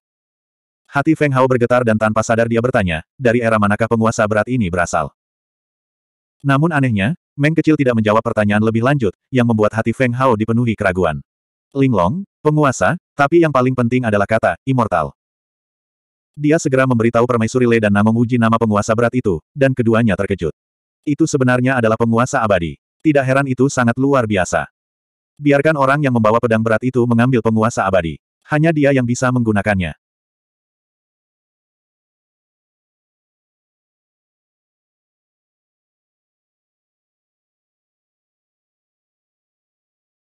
Speaker 1: Hati Feng Hao bergetar dan tanpa sadar dia bertanya, dari era manakah penguasa berat ini berasal? Namun anehnya, Meng kecil tidak menjawab pertanyaan lebih lanjut, yang membuat hati Feng Hao dipenuhi keraguan. Linglong, penguasa, tapi yang paling penting adalah kata, immortal. Dia segera memberitahu Permaisuri Le dan Namong Uji nama penguasa berat itu, dan keduanya terkejut. Itu sebenarnya adalah penguasa abadi. Tidak heran itu sangat luar biasa. Biarkan orang yang membawa pedang berat itu mengambil penguasa abadi. Hanya dia yang bisa menggunakannya.